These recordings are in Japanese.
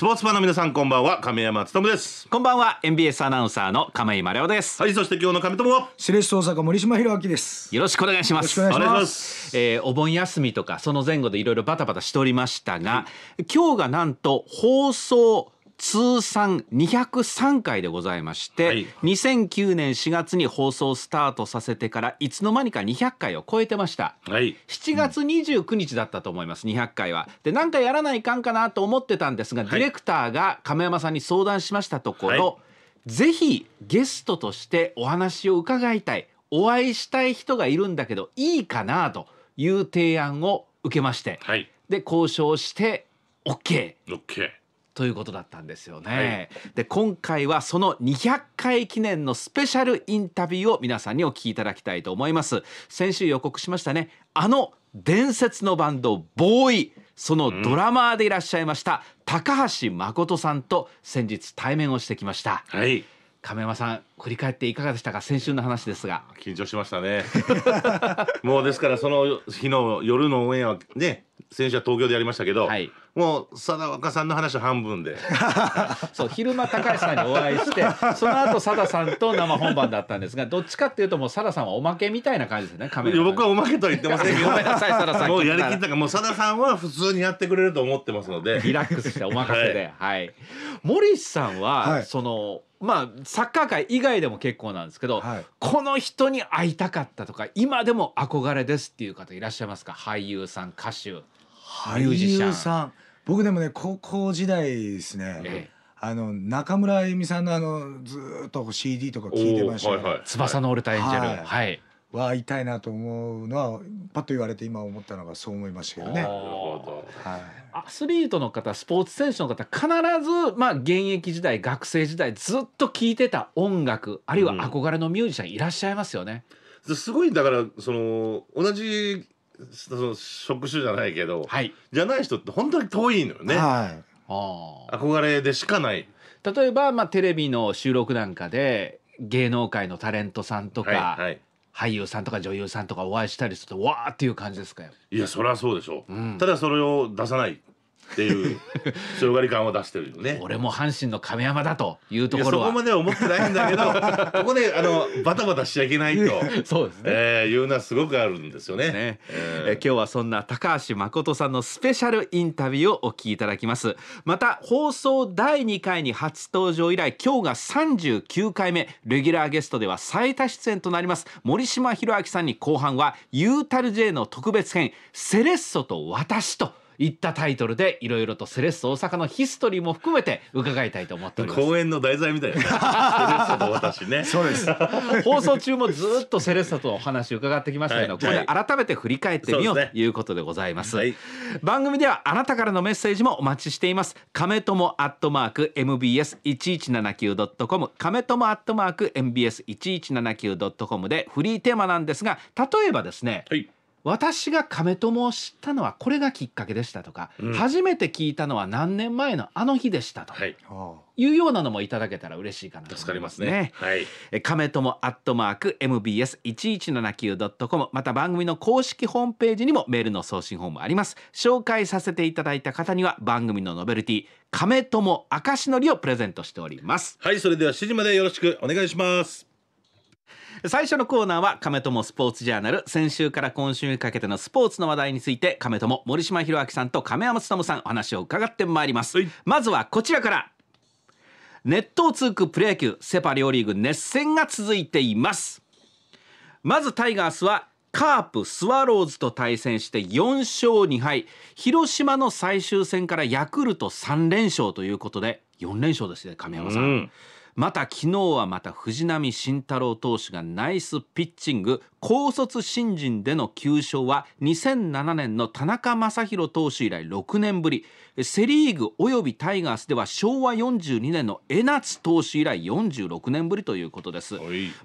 スポーツマンの皆さんこんばんは亀山勉ですこんばんは NBS アナウンサーの亀井真良ですはいそして今日の亀友はシレス大阪森島博明ですよろしくお願いしますお願いしますえー、お盆休みとかその前後でいろいろバタバタしておりましたが、はい、今日がなんと放送通算203回でございまして、はい、2009年4月に放送スタートさせてからいつの間にか200回を超えてました、はい、7月29日だったと思います200回はで何かやらないかんかなと思ってたんですが、はい、ディレクターが亀山さんに相談しましたところ、はい、ぜひゲストとしてお話を伺いたいお会いしたい人がいるんだけどいいかなという提案を受けまして、はい、で交渉して OK。OK ということだったんですよね、はい、で今回はその200回記念のスペシャルインタビューを皆さんにお聞きいただきたいと思います先週予告しましたねあの伝説のバンドボーイそのドラマーでいらっしゃいました、うん、高橋誠さんと先日対面をしてきました、はい、亀山さん振り返っていかがでしたか先週の話ですが緊張しましたね もうですからその日の夜のオンはね先週は東京でやりましたけど、はい、もう貞若さんの話半分で そう昼間高橋さんにお会いしてその後貞さんと生本番だったんですがどっちかっていうともう貞さんはおまけみたいな感じですねカメラ僕はおまけとは言ってませんけどごめんなさい貞さんもうやりきったからもうさんは普通にやってくれると思ってますのでリラックスしておかせで、はい、はい、森さんは、はい、そのまあサッカー界以外でも結構なんですけど、はい、この人に会いたかったとか今でも憧れですっていう方いらっしゃいますか俳優さん歌手俳優さん僕でもね高校時代ですね、ええ、あの中村あゆみさんのあのずっと CD とか聞いてました、ねはいはい、翼の折れたエンジェル」はい、はい痛いなと思うのはパッと言われて今思ったのがそう思いましたけどね。アスリートの方スポーツ選手の方必ず、まあ、現役時代学生時代ずっと聴いてた音楽あるいは憧れのミュージシャンいらっしゃいますよね。うん、すごいだからその同じその職種じゃないけど、はい、じゃない人って本当に遠いのよね、はい、憧れでしかない例えば、まあ、テレビの収録なんかで芸能界のタレントさんとか、はい、俳優さんとか女優さんとかお会いしたりするとわーっていう感じですかいやそれはそうでしょう、うん、ただそれを出さないっていう広 がり感を出してるよね俺も阪神の亀山だというところはそこまでは思ってないんだけど ここであのバタバタしちゃいけないとそうですね、えー、いうのはすごくあるんですよねね、えー、今日はそんな高橋誠さんのスペシャルインタビューをお聞きいただきますまた放送第2回に初登場以来今日が39回目レギュラーゲストでは最多出演となります森島博明さんに後半はユータル J の特別編セレッソと私といったタイトルでいろいろとセレッソ大阪のヒストリーも含めて伺いたいと思っております公演の題材みたいな セレッソと私ねそうです放送中もずっとセレッソとお話伺ってきましたけど、はい、これ改めて振り返ってみよう、はい、ということでございます、はい、番組ではあなたからのメッセージもお待ちしています亀友アットマーク mbs1179.com 亀友アットマーク mbs1179.com でフリーテーマなんですが例えばですね、はい私が亀友を知ったのはこれがきっかけでしたとか、うん、初めて聞いたのは何年前のあの日でしたと、はい、いうようなのもいただけたら嬉しいかなと思いますね。すねはい、亀友アットマーク mbs 一一七九ドットコムまた番組の公式ホームページにもメールの送信フォームあります。紹介させていただいた方には番組のノベルティ亀友証のりをプレゼントしております。はい、それでは七時までよろしくお願いします。最初のコーナーは亀友スポーツジャーナル先週から今週にかけてのスポーツの話題について亀友森島博明さんと亀山勉さんお話を伺ってまいります、はい、まずはこちらからネットを通くプロ野球セパ両リーグ熱戦が続いていますまずタイガースはカープスワローズと対戦して4勝2敗広島の最終戦からヤクルト3連勝ということで4連勝ですね亀山さん、うんまた昨日はまた藤浪晋太郎投手がナイスピッチング高卒新人での9勝は2007年の田中将大投手以来6年ぶりセ・リーグおよびタイガースでは昭和42年の江夏投手以来46年ぶりということです、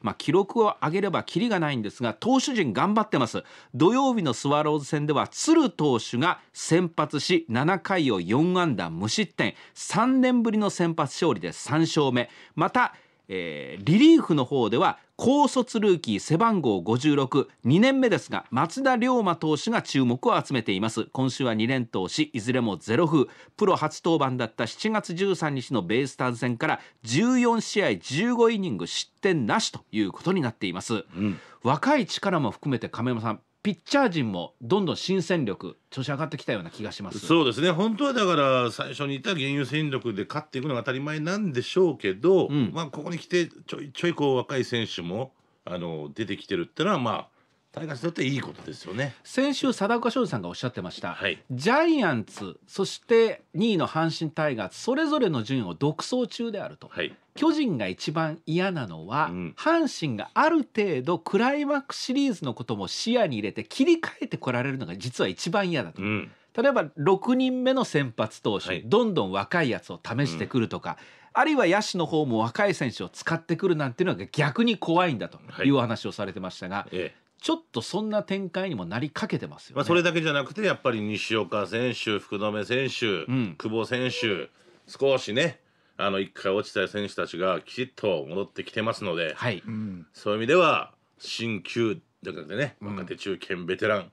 まあ、記録を上げればきりがないんですが投手陣頑張ってます土曜日のスワローズ戦では鶴投手が先発し7回を4安打無失点3年ぶりの先発勝利で3勝目またえー、リリーフの方では高卒ルーキー背番号562年目ですが松田龍馬投手が注目を集めています今週は2連投しいずれもゼロ風プロ初登板だった7月13日のベイスターズ戦から14試合15イニング失点なしということになっています、うん、若い力も含めて亀山さんピッチャー陣もどんどん新戦力調子上がってきたような気がしますそうですね本当はだから最初に言った原油戦力で勝っていくのが当たり前なんでしょうけど、うん、まあここに来てちょいちょいこう若い選手もあの出てきてるってのはまあタイガースにとっていいことですよね先週貞岡商さんがおっしゃってました、はい、ジャイアンツそして2位の阪神タイガースそれぞれの順位を独走中であると、はい、巨人が一番嫌なのは、うん、阪神がある程度クライマックスシリーズのことも視野に入れて切り替えてこられるのが実は一番嫌だと。うん例えば6人目の先発投手、はい、どんどん若いやつを試してくるとか、うん、あるいは野手の方も若い選手を使ってくるなんていうのが逆に怖いんだという話をされてましたが、はいええ、ちょっとそんな展開にもなりかけてますよ、ね、まあ、それだけじゃなくてやっぱり西岡選手福留選手、うん、久保選手少しねあの1回落ちた選手たちがきちっと戻ってきてますので、はいうん、そういう意味では新旧だからでね若手中堅ベテラン、うん、こ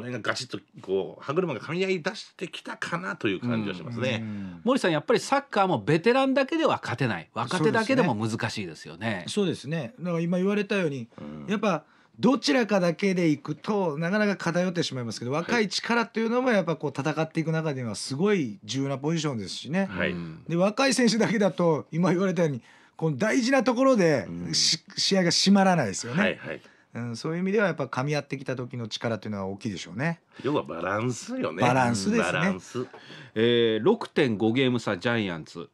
の辺がガチッとこう歯車がかみ合い出してきたかなという感じはしますね、うん、森さんやっぱりサッカーもベテランだけでは勝てない若手だけでも難しいですよね。そうですね、ね、だから今言われたように、やっぱどちらかだけでいくとなかなか偏ってしまいますけど若い力というのもやっぱこう戦っていく中ではすごい重要なポジションですしね。はい、で若い選手だけだと今言われたようにこの大事なところで、試合が締まらないですよね。はいはいうん、そういう意味ではやっぱ噛み合ってきた時の力というのは大きいでしょうね。要はバランスよね。バランスですね。ええ六点五ゲーム差ジャイアンツ。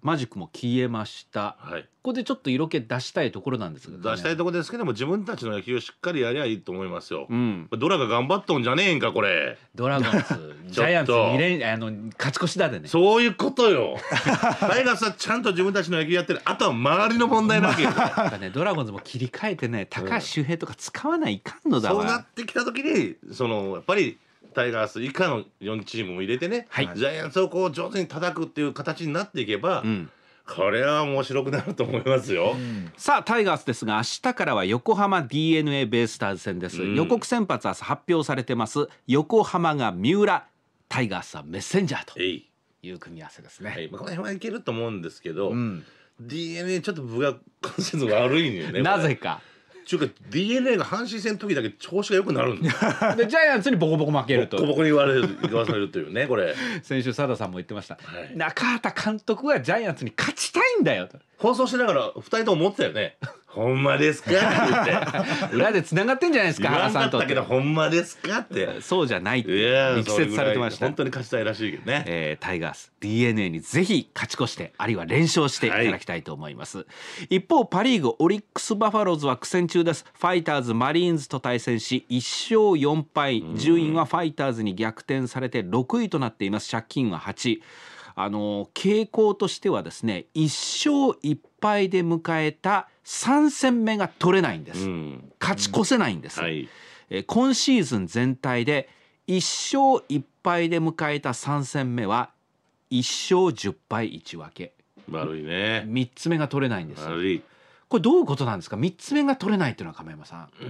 マジックも消えました、はい、ここでちょっと色気出したいところなんですけね、出したいところですけども自分たちの野球をしっかりやりゃいいと思いますよ、うん、ドラが頑張っとんじゃねえんかこれドラゴンズ ジャイアンツ連あの勝ち越しだでねそういうことよ タイガースはちゃんと自分たちの野球やってるあとは周りの問題なわけよ、まあ、ね、ドラゴンズも切り替えてね高橋周平とか使わないかんのだわ、うん、そうなってきた時にそのやっぱりタイガース以下の4チームも入れてね、はい、ジャイアンツをこう上手に叩くっていう形になっていけば、うんこれは面白くなると思いますよ、うん、さあタイガースですが明日からは横浜 d n a ベイスターズ戦です、うん、予告先発明発表されてます横浜が三浦タイガースはメッセンジャーという組み合わせですね、はい、この辺はいけると思うんですけど、うん、d n a ちょっと分が今シ悪いんよねなぜかちゅうか DNA が阪神戦の時だけ調子が良くなるん でジャイアンツにボコボコ負けるとボコボコに言われる言わされるというねこれ先週サダさんも言ってました、はい、中畑監督はジャイアンツに勝ちたいんだよと放送しながら2人とも思ってたよねほんまですか?」って言って 裏で繋がってんじゃないですか原さんとけど「ほんまですか?」ってそうじゃないって力説されてました本当に勝ちたいらしいけどね、えー、タイガース d n a にぜひ勝ち越してあるいは連勝していただきたいと思います、はい、一方パ・リーグオリックス・バファローズは苦戦中ですファイターズマリーンズと対戦し一勝四敗順位はファイターズに逆転されて六位となっています借金は八。あの傾向としてはですね1勝1敗で迎えた3戦目が取れないんです、うん、勝ち越せないんです、うんはい、え今シーズン全体で1勝1敗で迎えた3戦目は1勝10敗1分け悪いね3つ目が取れないんですこれどういうことなんですか3つ目が取れないっていうのは亀山さんう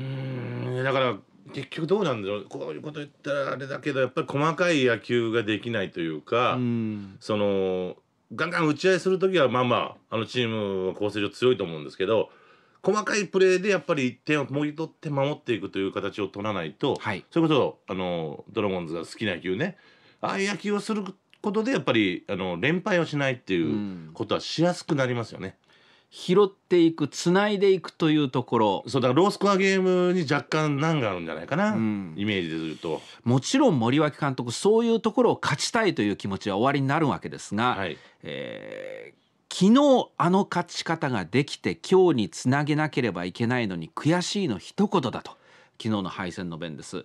んだから結局どうなんだろうこういうこと言ったらあれだけどやっぱり細かい野球ができないというか、うん、そのガンガン打ち合いする時はまあまああのチームは構成上強いと思うんですけど細かいプレーでやっぱり1点をもぎ取って守っていくという形を取らないと、はい、それこそあのドラゴンズが好きな野球ねああいう野球をすることでやっぱりあの連敗をしないっていうことはしやすくなりますよね。うん拾っていく繋いでいくというところそうだからロースコアゲームに若干難があるんじゃないかな、うん、イメージで言うともちろん森脇監督そういうところを勝ちたいという気持ちは終わりになるわけですが、はいえー、昨日あの勝ち方ができて今日につなげなければいけないのに悔しいの一言だと。昨日の敗戦の弁です、うん、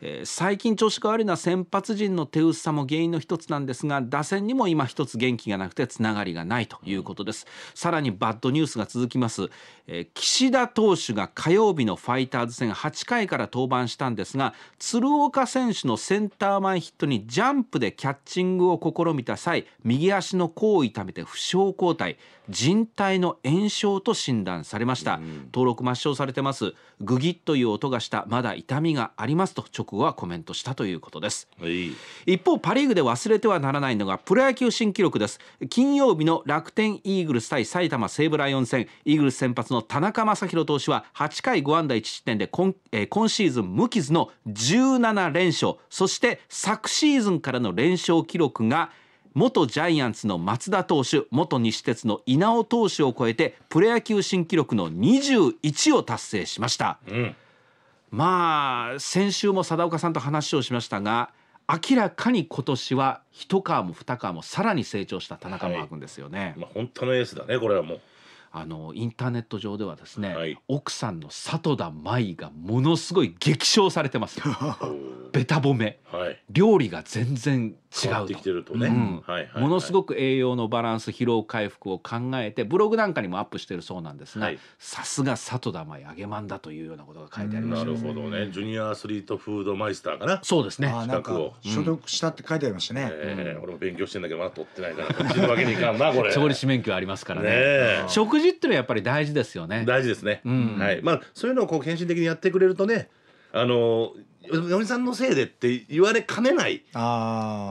えー、最近調子が悪いのは先発陣の手薄さも原因の一つなんですが打線にも今一つ元気がなくてつながりがないということです、うん、さらにバッドニュースが続きます、えー、岸田投手が火曜日のファイターズ戦8回から登板したんですが鶴岡選手のセンター前ヒットにジャンプでキャッチングを試みた際右足の甲を痛めて負傷交代人体の炎症と診断されました、うん、登録抹消されてますグギッという音がしたまだ痛みがありますと直後はコメントしたということです、はい、一方パ・リーグで忘れてはならないのがプロ野球新記録です金曜日の楽天イーグルス対埼玉西武ライオン戦イーグルス先発の田中将大投手は8回5安打1失点で今,、えー、今シーズン無傷の17連勝そして昨シーズンからの連勝記録が元ジャイアンツの松田投手元西鉄の稲尾投手を超えてプロ野球新記録の21を達成しました、うん、まあ先週も貞岡さんと話をしましたが明らかに今年は一川も二川もさらに成長した田中マー君ですよね、はい、まあ、本当のエースだねこれはもうあのインターネット上ではですね、はい、奥さんの里田舞がものすごい激賞されてます ベタ褒め、はい、料理が全然違うってきてるとね、うんはいはい、ものすごく栄養のバランス疲労回復を考えてブログなんかにもアップしてるそうなんですが、さすが里田舞揚げまんだというようなことが書いてありました、ね、なるほどねジュニアアスリートフードマイスターかなそうですね資格を所属したって書いてありましたね、えー、俺も勉強してんだけどまだ取ってないから取るわけにいかんなこれ調理師免許ありますからね、ね、食事ってのはやっぱり大事ですよね大事ですね、うん、はいまあそういうのをこう献身的にやってくれるとねあの嫁さんのせいでって言われかねない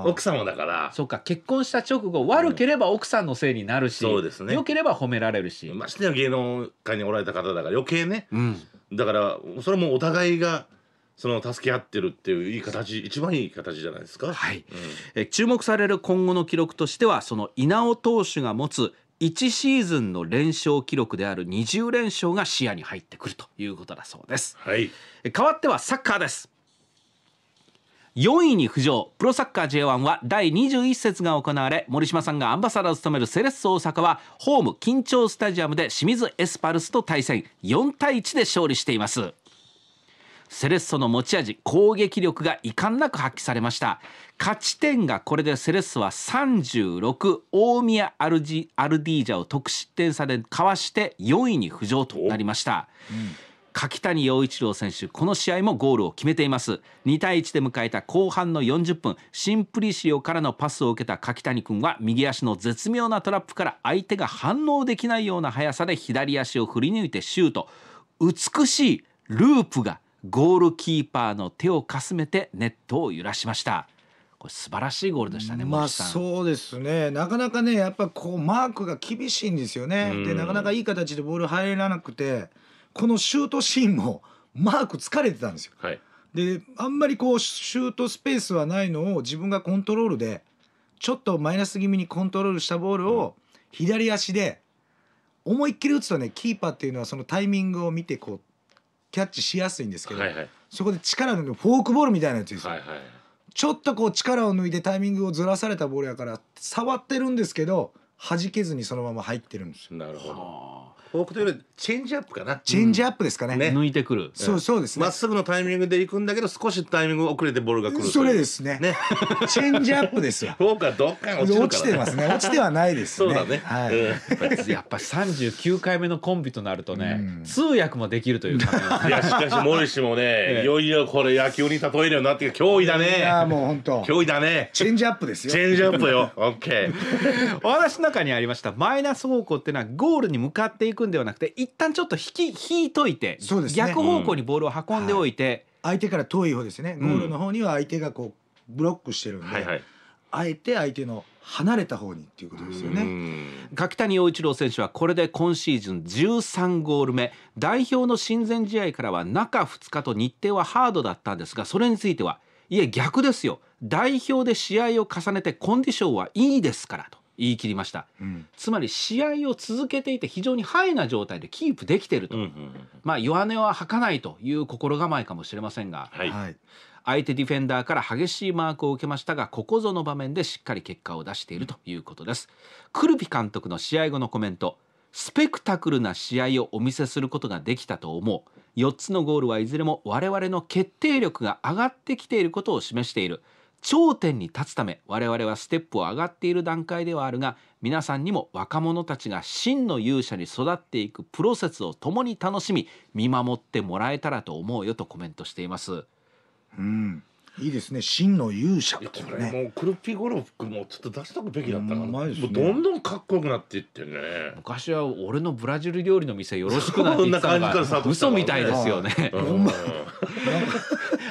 奥様だからそうか結婚した直後悪ければ奥さんのせいになるし、うん、そうですね良ければ褒められるしましてや芸能界におられた方だから余計ね、うん、だからそれもお互いがその助け合ってるっていういい形一番いい形じゃないですか、はい、うん、え注目される今後の記録としてはその稲尾投手が持つ1シーズンの連勝記録である20連勝が視野に入ってくるということだそうです、はい、変わってはサッカーです4位に浮上プロサッカー J1 は第21節が行われ森島さんがアンバサダーを務めるセレッソ大阪はホーム緊張スタジアムで清水エスパルスと対戦4対1で勝利していますセレッソの持ち味攻撃力が遺憾なく発揮されました勝ち点がこれでセレッソは36大宮アルジアルディージャを得失点差でかわして4位に浮上となりました、うん柿谷陽一郎選手この試合もゴールを決めています2対1で迎えた後半の40分シンプリシオからのパスを受けた柿谷君は右足の絶妙なトラップから相手が反応できないような速さで左足を振り抜いてシュート美しいループがゴールキーパーの手をかすめてネットを揺らしましたこれ素晴らしいゴールでしたね。まあそうですね。なかなかねやっぱこうマークが厳しいんですよね。でなかなかいい形でボール入らなくて。このシュートシーンもマーク疲れてたんですよ。はい、であんまりこうシュートスペースはないのを自分がコントロールでちょっとマイナス気味にコントロールしたボールを左足で思いっきり打つとねキーパーっていうのはそのタイミングを見てこうキャッチしやすいんですけど、はいはい、そこで力のフォークボールみたいなやつですよ。はいはいちょっとこう力を抜いてタイミングをずらされたボールやから触ってるんですけど弾けずにそのまま入ってるんですなるほど。フォークというよりチェンジアップかなチェンジアップですかね,、ね抜いてくるそうそうですねまっすぐのタイミングで行くんだけど少しタイミング遅れてボールが来るそれですねねチェンジアップですよフォークはどっかに落ちるから、ね、落ちてますね落ちてはないですねそうだね、はい、うん、やっぱり39回目のコンビとなるとね、うん、通訳もできるというか、ね、いやしかし森氏もね、いよいよこれ野球に例えるようになって脅威だねいやもう本当脅威だねチェンジアップですよチェンジアップよオ OK お話の中にありましたマイナス方向っていうのはゴールに向かっていくくんではなくて一旦ちょっと引き引いといて、ね、逆方向にボールを運んでおいて、うんはい、相手から遠い方ですねゴールの方には相手がこうブロックしてるんで、はいはい、あえて相手の離れた方にっていうことですよね柿谷陽一郎選手はこれで今シーズン13ゴール目代表の親善試合からは中2日と日程はハードだったんですがそれについてはいえ逆ですよ代表で試合を重ねてコンディションはいいですからと言い切りました、うん、つまり試合を続けていて非常にハイな状態でキープできていると、うんうんうん、まあ、弱音は吐かないという心構えかもしれませんが、はい、相手ディフェンダーから激しいマークを受けましたがここぞの場面でしっかり結果を出しているということです。クルピ監督の試合後のコメントスペクタクルな試合をお見せすることができたと思う4つのゴールはいずれも我々の決定力が上がってきていることを示している頂点に立つため我々はステップを上がっている段階ではあるが皆さんにも若者たちが真の勇者に育っていくプロセスを共に楽しみ見守ってもらえたらと思うよとコメントしています。うんいいですね真の勇者ってこれ、もうクルピゴロフもちょっと出しとくべきだったから、ね、もうどんどんかっこよくなっていってね昔は俺のブラジル料理の店よろしくなんてなってたのが嘘みたいですよね、うん、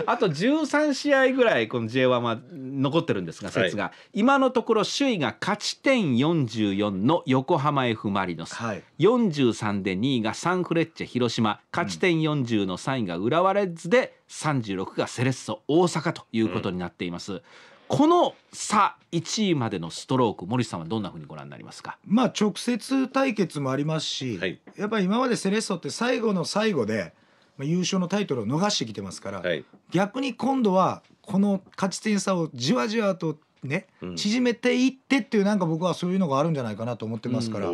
あと13試合ぐらいこの J1 は残ってるんですが説が、はい、今のところ首位が勝ち点44の横浜 F・ マリノス、はい、43で2位がサンフレッチェ広島勝ち点40の3位が浦和レッズで36がセレッソ大阪ということになっています。うんこの差1位までのストローク森さんはどんなふうにご覧になりますか、まあ、直接対決もありますし、はい、やっぱり今までセレッソって最後の最後でまあ、優勝のタイトルを逃してきてますから、はい、逆に今度はこの勝ち点差をじわじわとね、うん、縮めていってっていうなんか僕はそういうのがあるんじゃないかなと思ってますから、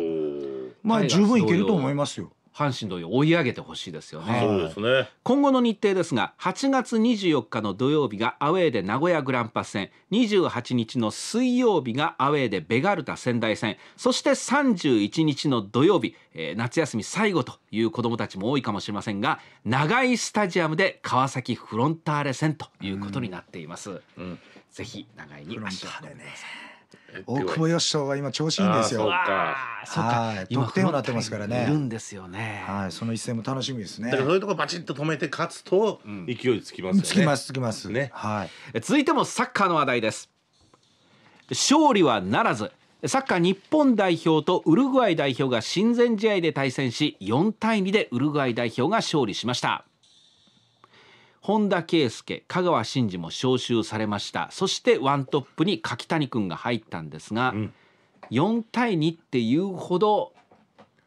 まあ十分いけると思いますよ。阪神同様追い上げてほしいですよね、そうですね今後の日程ですが8月24日の土曜日がアウェーで名古屋グランパス戦28日の水曜日がアウェーでベガルタ仙台戦そして31日の土曜日、えー、夏休み最後という子どもたちも多いかもしれませんが長いスタジアムで川崎フロンターレ戦ということになっています、うん、うん、ぜひ長いに足をんでください、大久保嘉人が今調子いいんですよ。そうか。そうか。得点をなってますからね。いるんですよね。はい。その一戦も楽しみですね。だからそういうとこバチッと止めて勝つと勢いつきますね。つきますつきます。ね。はい。続いてもサッカーの話題です。勝利はならず。サッカー日本代表とウルグアイ代表が親善試合で対戦し4対2でウルグアイ代表が勝利しました本田圭佑香川真司も招集されましたそしてワントップに柿谷君が入ったんですが、うん、4対2っていうほど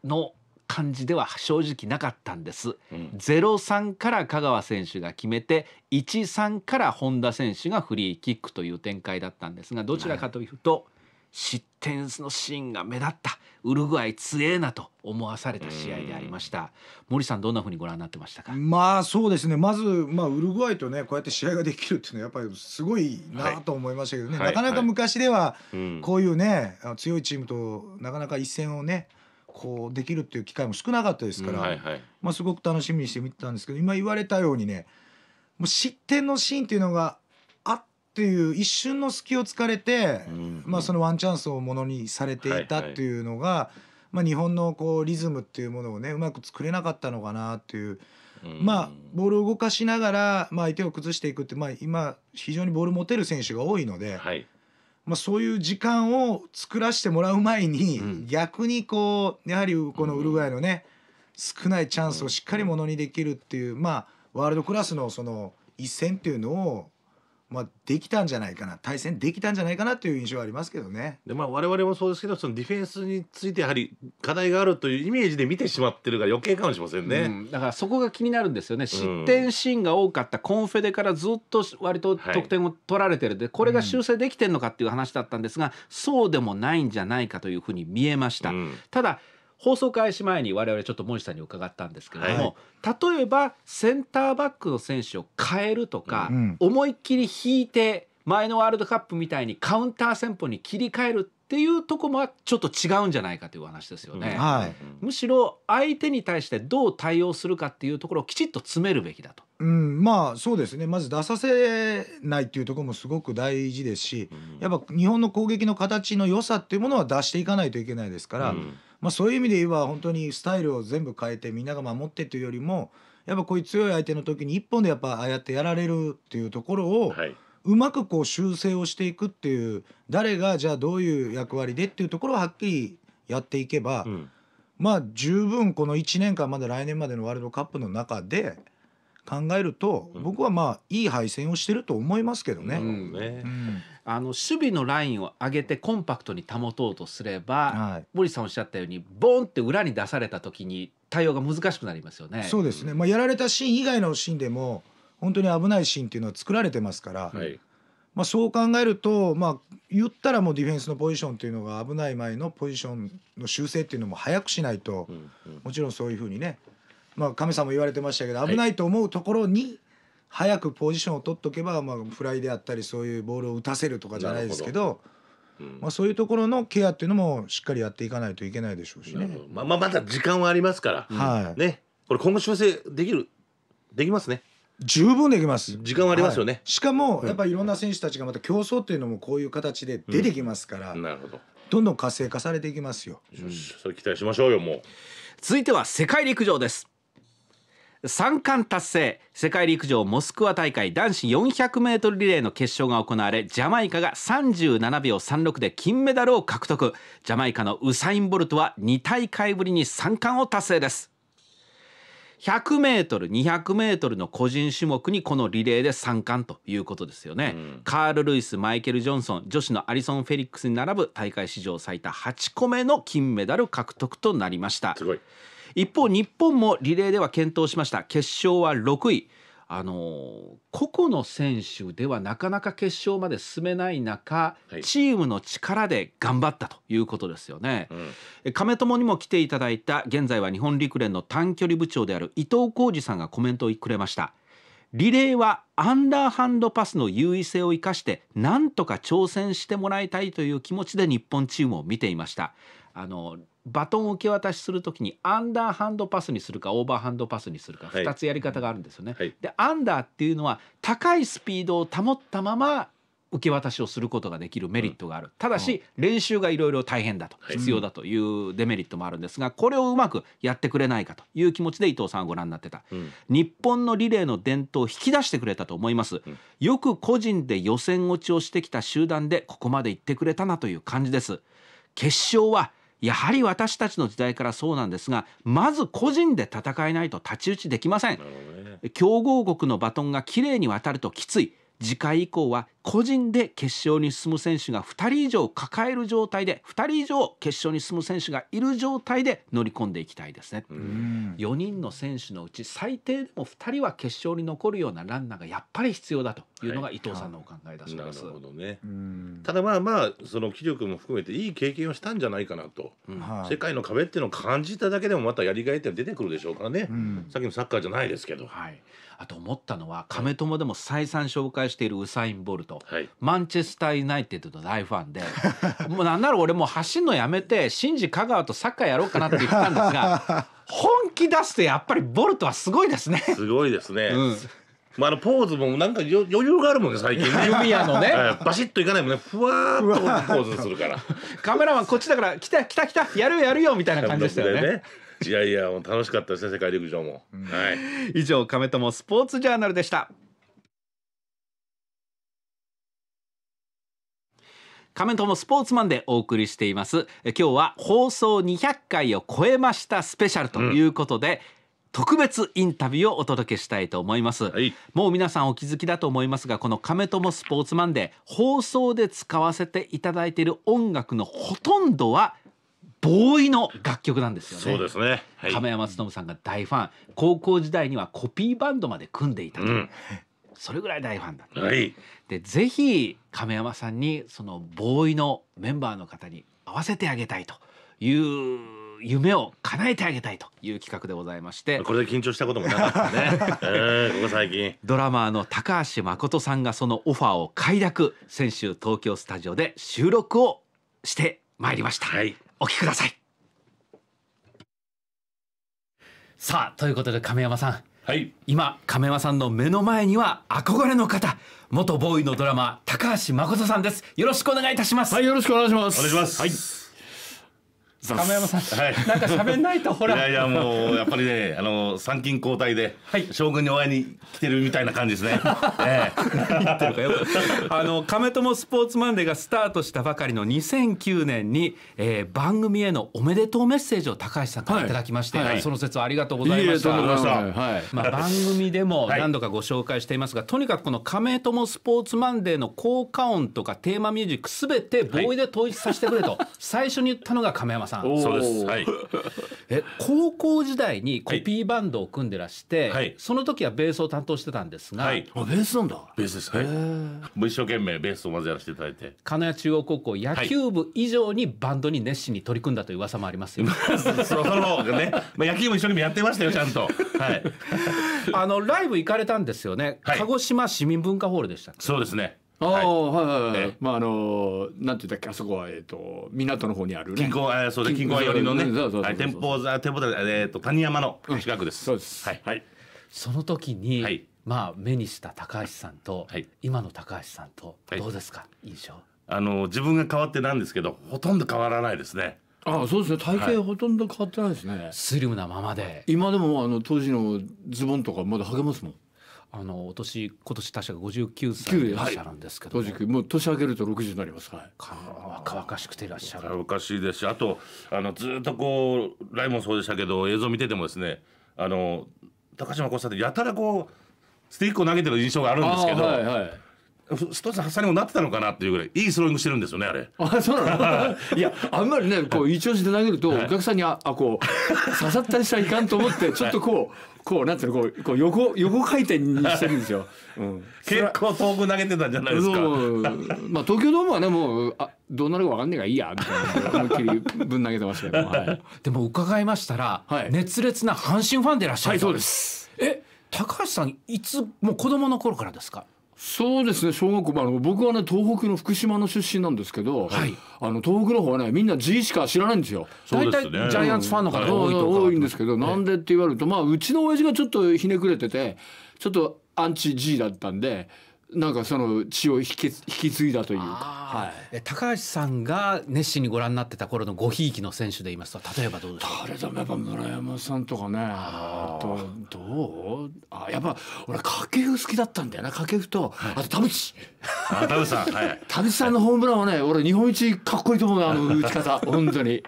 の感じでは正直なかったんです、うん、03から香川選手が決めて13から本田選手がフリーキックという展開だったんですがどちらかというと失点のシーンが目立ったウルグアイ強えなと思わされた試合でありました森さんどんなふうにご覧になってましたかまあそうですねまず、まあ、ウルグアイとねこうやって試合ができるっていうのはやっぱりすごいなと思いましたけどね、はい、なかなか昔ではこういうね、はい、強いチームとなかなか一戦をねこうできるっていう機会も少なかったですから、まあ、すごく楽しみにして見てたんですけど今言われたようにねもう失点のシーンっていうのがっていう一瞬の隙を突かれて、まあ、そのワンチャンスをものにされていたっていうのが、まあ、日本のこうリズムっていうものをねうまく作れなかったのかなっていう。まあ、ボールを動かしながら、まあ、相手を崩していくって、まあ、今非常にボール持てる選手が多いので、はいまあ、そういう時間を作らせてもらう前に、うん、逆にこうやはりこのウルグアイのね、うん、少ないチャンスをしっかりものにできるっていう、まあ、ワールドクラスのその一戦っていうのをまあ、できたんじゃないかな対戦できたんじゃないかなという印象はありますけどね。でまあ我々もそうですけどそのディフェンスについてやはり課題があるというイメージで見てしまってるから余計かもしれませんね、うん、だからそこが気になるんですよね、失点シーンが多かったコンフェデからずっと割と得点を取られてるで、はい、これが修正できてるのかっていう話だったんですが、うん、そうでもないんじゃないかというふうに見えました。ただ放送開始前に我々ちょっと森下に伺ったんですけれども、はい、例えばセンターバックの選手を変えるとか、うん、思いっきり引いて前のワールドカップみたいにカウンター戦法に切り替えるっていうとこもちょっと違うんじゃないかという話ですよね、うんはい、むしろ相手に対してどう対応するかっていうところをきちっと詰めるべきだと。うん、まあそうですねまず出させないっていうところもすごく大事ですし、うん、やっぱ日本の攻撃の形の良さっていうものは出していかないといけないですから。うんまあ、そういう意味で言えば本当にスタイルを全部変えてみんなが守ってというよりもやっぱこういう強い相手の時に一本でやっぱああやってやられるっていうところを、はい、うまくこう修正をしていくっていう誰がじゃあどういう役割でっていうところをはっきりやっていけば、うん、まあ十分この1年間まだ来年までのワールドカップの中で考えると、僕はまあいい敗戦をしてると思いますけどね。うんうんねあの守備のラインを上げてコンパクトに保とうとすれば、はい、森さんおっしゃったようにボンって裏に出された時に対応が難しくなりますよね。そうですね、まあ、やられたシーン以外のシーンでも本当に危ないシーンっていうのは作られてますから、はい、まあ、そう考えると、まあ、言ったらもうディフェンスのポジションっていうのが危ない前のポジションの修正っていうのも早くしないと、うんうん、もちろんそういうふうにね、まあ、亀さんも言われてましたけど危ないと思うところに、はい早くポジションを取っとけば、まあ、フライであったりそういうボールを打たせるとかじゃないですけど。うん、まあ、そういうところのケアっていうのもしっかりやっていかないといけないでしょうしね。まあ、まあ、まだ時間はありますから、はい、ね、これ今後修正できる、できますね。十分できます時間はありますよね、はい、しかもやっぱりいろんな選手たちがまた競争っていうのもこういう形で出てきますから、うん、なるほどどんどん活性化されていきますよ、うん、それ期待しましょうよもう続いては世界陸上です3冠達成世界陸上モスクワ大会男子 400m リレーの決勝が行われジャマイカが37秒36で金メダルを獲得ジャマイカのウサイン・ボルトは2大会ぶりに3冠を達成です 100m200m の個人種目にこのリレーで3冠ということですよね、うん、カール・ルイスマイケル・ジョンソン女子のアリソン・フェリックスに並ぶ大会史上最多8個目の金メダル獲得となりましたすごい一方日本もリレーでは健闘しました決勝は6位あの個々の選手ではなかなか決勝まで進めない中、はい、チームの力で頑張ったということですよね、うん、亀友にも来ていただいた現在は日本陸連の短距離部長である伊藤浩二さんがコメントをくれましたリレーはアンダーハンドパスの優位性を生かしてなんとか挑戦してもらいたいという気持ちで日本チームを見ていましたあのバトン受け渡しするときにアンダーハンドパスにするかオーバーハンドパスにするか2つやり方があるんですよね。はい、でアンダーっていうのは高いスピードを保ったまま受け渡しをすることができるメリットがある、ただし、練習がいろいろ大変だと必要だというデメリットもあるんですがこれをうまくやってくれないかという気持ちで伊藤さんはご覧になってた、うん、日本のリレーの伝統を引き出してくれたと思います、よく個人で予選落ちをしてきた集団でここまで行ってくれたなという感じです決勝はやはり私たちの時代からそうなんですがまず個人で戦えないと太刀打ちできません、ね、強豪国のバトンがきれいに渡るときつい次回以降は個人で決勝に進む選手が2人以上抱える状態で2人以上決勝に進む選手がいる状態で乗り込んでいきたいですね4人の選手のうち最低でも2人は決勝に残るようなランナーがやっぱり必要だというのが伊藤さんのお考えだそうです、はい、なるほどねただまあまあその気力も含めていい経験をしたんじゃないかなと、はい、世界の壁っていうのを感じただけでもまたやりがいって出てくるでしょうからね、うん、さっきのサッカーじゃないですけど、はい、あと思ったのは亀友でも再三紹介しているウサイン・ボルト、はい、マンチェスター・ユナイテッドの大ファンで もうなんなら俺もう走るのやめてシンジ香川とサッカーやろうかなって言ったんですが 本気出すとやっぱりボルトはすごいですね。すごいですね、うんまあ、あのポーズもなんか余裕があるもんね最近ね弓矢のね、バシッといかないもんねふわっとポーズするから カメラマンこっちだから来た来た来たやるよやるよみたいな感じでしたよねいやいや、もう楽しかったですね、世界陸上も。うん、はい。以上、亀友スポーツジャーナルでした。亀友スポーツマンでお送りしています。今日は放送200回を超えましたスペシャルということで。うん特別インタビューをお届けしたいと思います、はい、もう皆さんお気づきだと思いますがこの亀友スポーツマンで放送で使わせていただいている音楽のほとんどはボーイの楽曲なんですよね。そうですね。はい、亀山努さんが大ファン、高校時代にはコピーバンドまで組んでいたと。うん、それぐらい大ファンだ、はい、でぜひ亀山さんにそのボーイのメンバーの方に合わせてあげたいという夢を叶えてあげたいという企画でございましてこれで緊張したこともなかったね、えー、ここ最近ドラマーの高橋誠さんがそのオファーを快諾先週東京スタジオで収録をしてまいりました、はい、お聞きくださいさあということで亀山さんはい、今亀山さんの目の前には憧れの方元ボーイのドラマ高橋誠さんですよろしくお願いいたしますはいよろしくお願いしますお願いしますはい亀山さん、はい、なんか喋んないとほらいやいやもうやっぱりねあの参勤交代で、はい、将軍にお会いに来てるみたいな感じですね、ええ、言ってるかよあの亀友スポーツマンデーがスタートしたばかりの2009年に、えー、番組へのおめでとうメッセージを高橋さんからいただきまして、はい、その説はありがとうございました、はいまあ、番組でも何度かご紹介していますが、とにかくこの亀友スポーツマンデーの効果音とかテーマミュージックすべてボーイで統一させてくれと、最初に言ったのが亀山さんさんそうです、はい、え高校時代にコピーバンドを組んでらして、はい、その時はベースを担当してたんですが、はい、あベースなんだベースですはいもう一生懸命ベースをまずやらせていただいて金谷中央高校野球部以上にバンドに熱心に取り組んだという噂もありますよ、その方がね、まあ、野球も一生懸命やってましたよちゃんとはい あのライブ行かれたんですよね、鹿児島市民文化ホールでしたそうですねああ、はい、はいはいはいまああのなんて言ったっけあそこはえっ、と港の方にあるね近郊あそうで近郊寄りのねそうそうそうはい天保座天保座えっ、と谷山の近くです、そうですはい、はい、その時に、はいまあ目にした高橋さんと、はい今の高橋さんとどうですか、印象あの自分が変わってなんですけどほとんど変わらないですねああそうですね体型ほとんど変わってないですね、スリムなままで今でもあの当時のズボンとかまだ履けますもんあのお年今年確か59歳でいらっしゃるんですけども、はい、もう年明けると60になります、はい、か若々しくていらっしゃるおかしいですしあとあのずっとこうライモンそうでしたけど映像見ててもですねあの高島こう交差点やたらこうスティックを投げてる印象があるんですけど。はいはい一つの発散にもなってたのかなっていうぐらいいいスローイングしてるんですよねあれあそうなのいやあんまりねこう一押しで投げると、お客さんにああこう刺さったりしたらいかんと思ってちょっとこう、こうなんていうのこうこう横横回転にしてるんですよ、うん、結構遠く投げてたんじゃないですかまあ東京ドームはねもうあどうなるか分かんねえがいいやみたいな思いっきりぶん投げてましたけど、はい、でも伺いましたら、はい、熱烈な阪神ファンでいらっしゃる、はい、そうですえ高橋さんいつもう子供の頃からですかそうですね小学校、まあ、僕はね東北の福島の出身なんですけど、はい、あの東北の方はねみんな G しか知らないんですよ大体、ね、ジャイアンツファンの方多いとか、多いんですけど、ね、なんでって言われるとまあうちの親父がちょっとひねくれててちょっとアンチ G だったんで。なんかその血を引き引き継いだというか、はい、え高橋さんが熱心にご覧になってた頃のごひいきの選手で言いますと例えばどうですか誰でもやっぱ村山さんとかねあとどうあやっぱ俺掛布好きだったんだよな掛布と、はい、あと田淵田淵さん、はい、田淵さんのホームランはね俺日本一かっこいいと思うなあの打ち方 本当に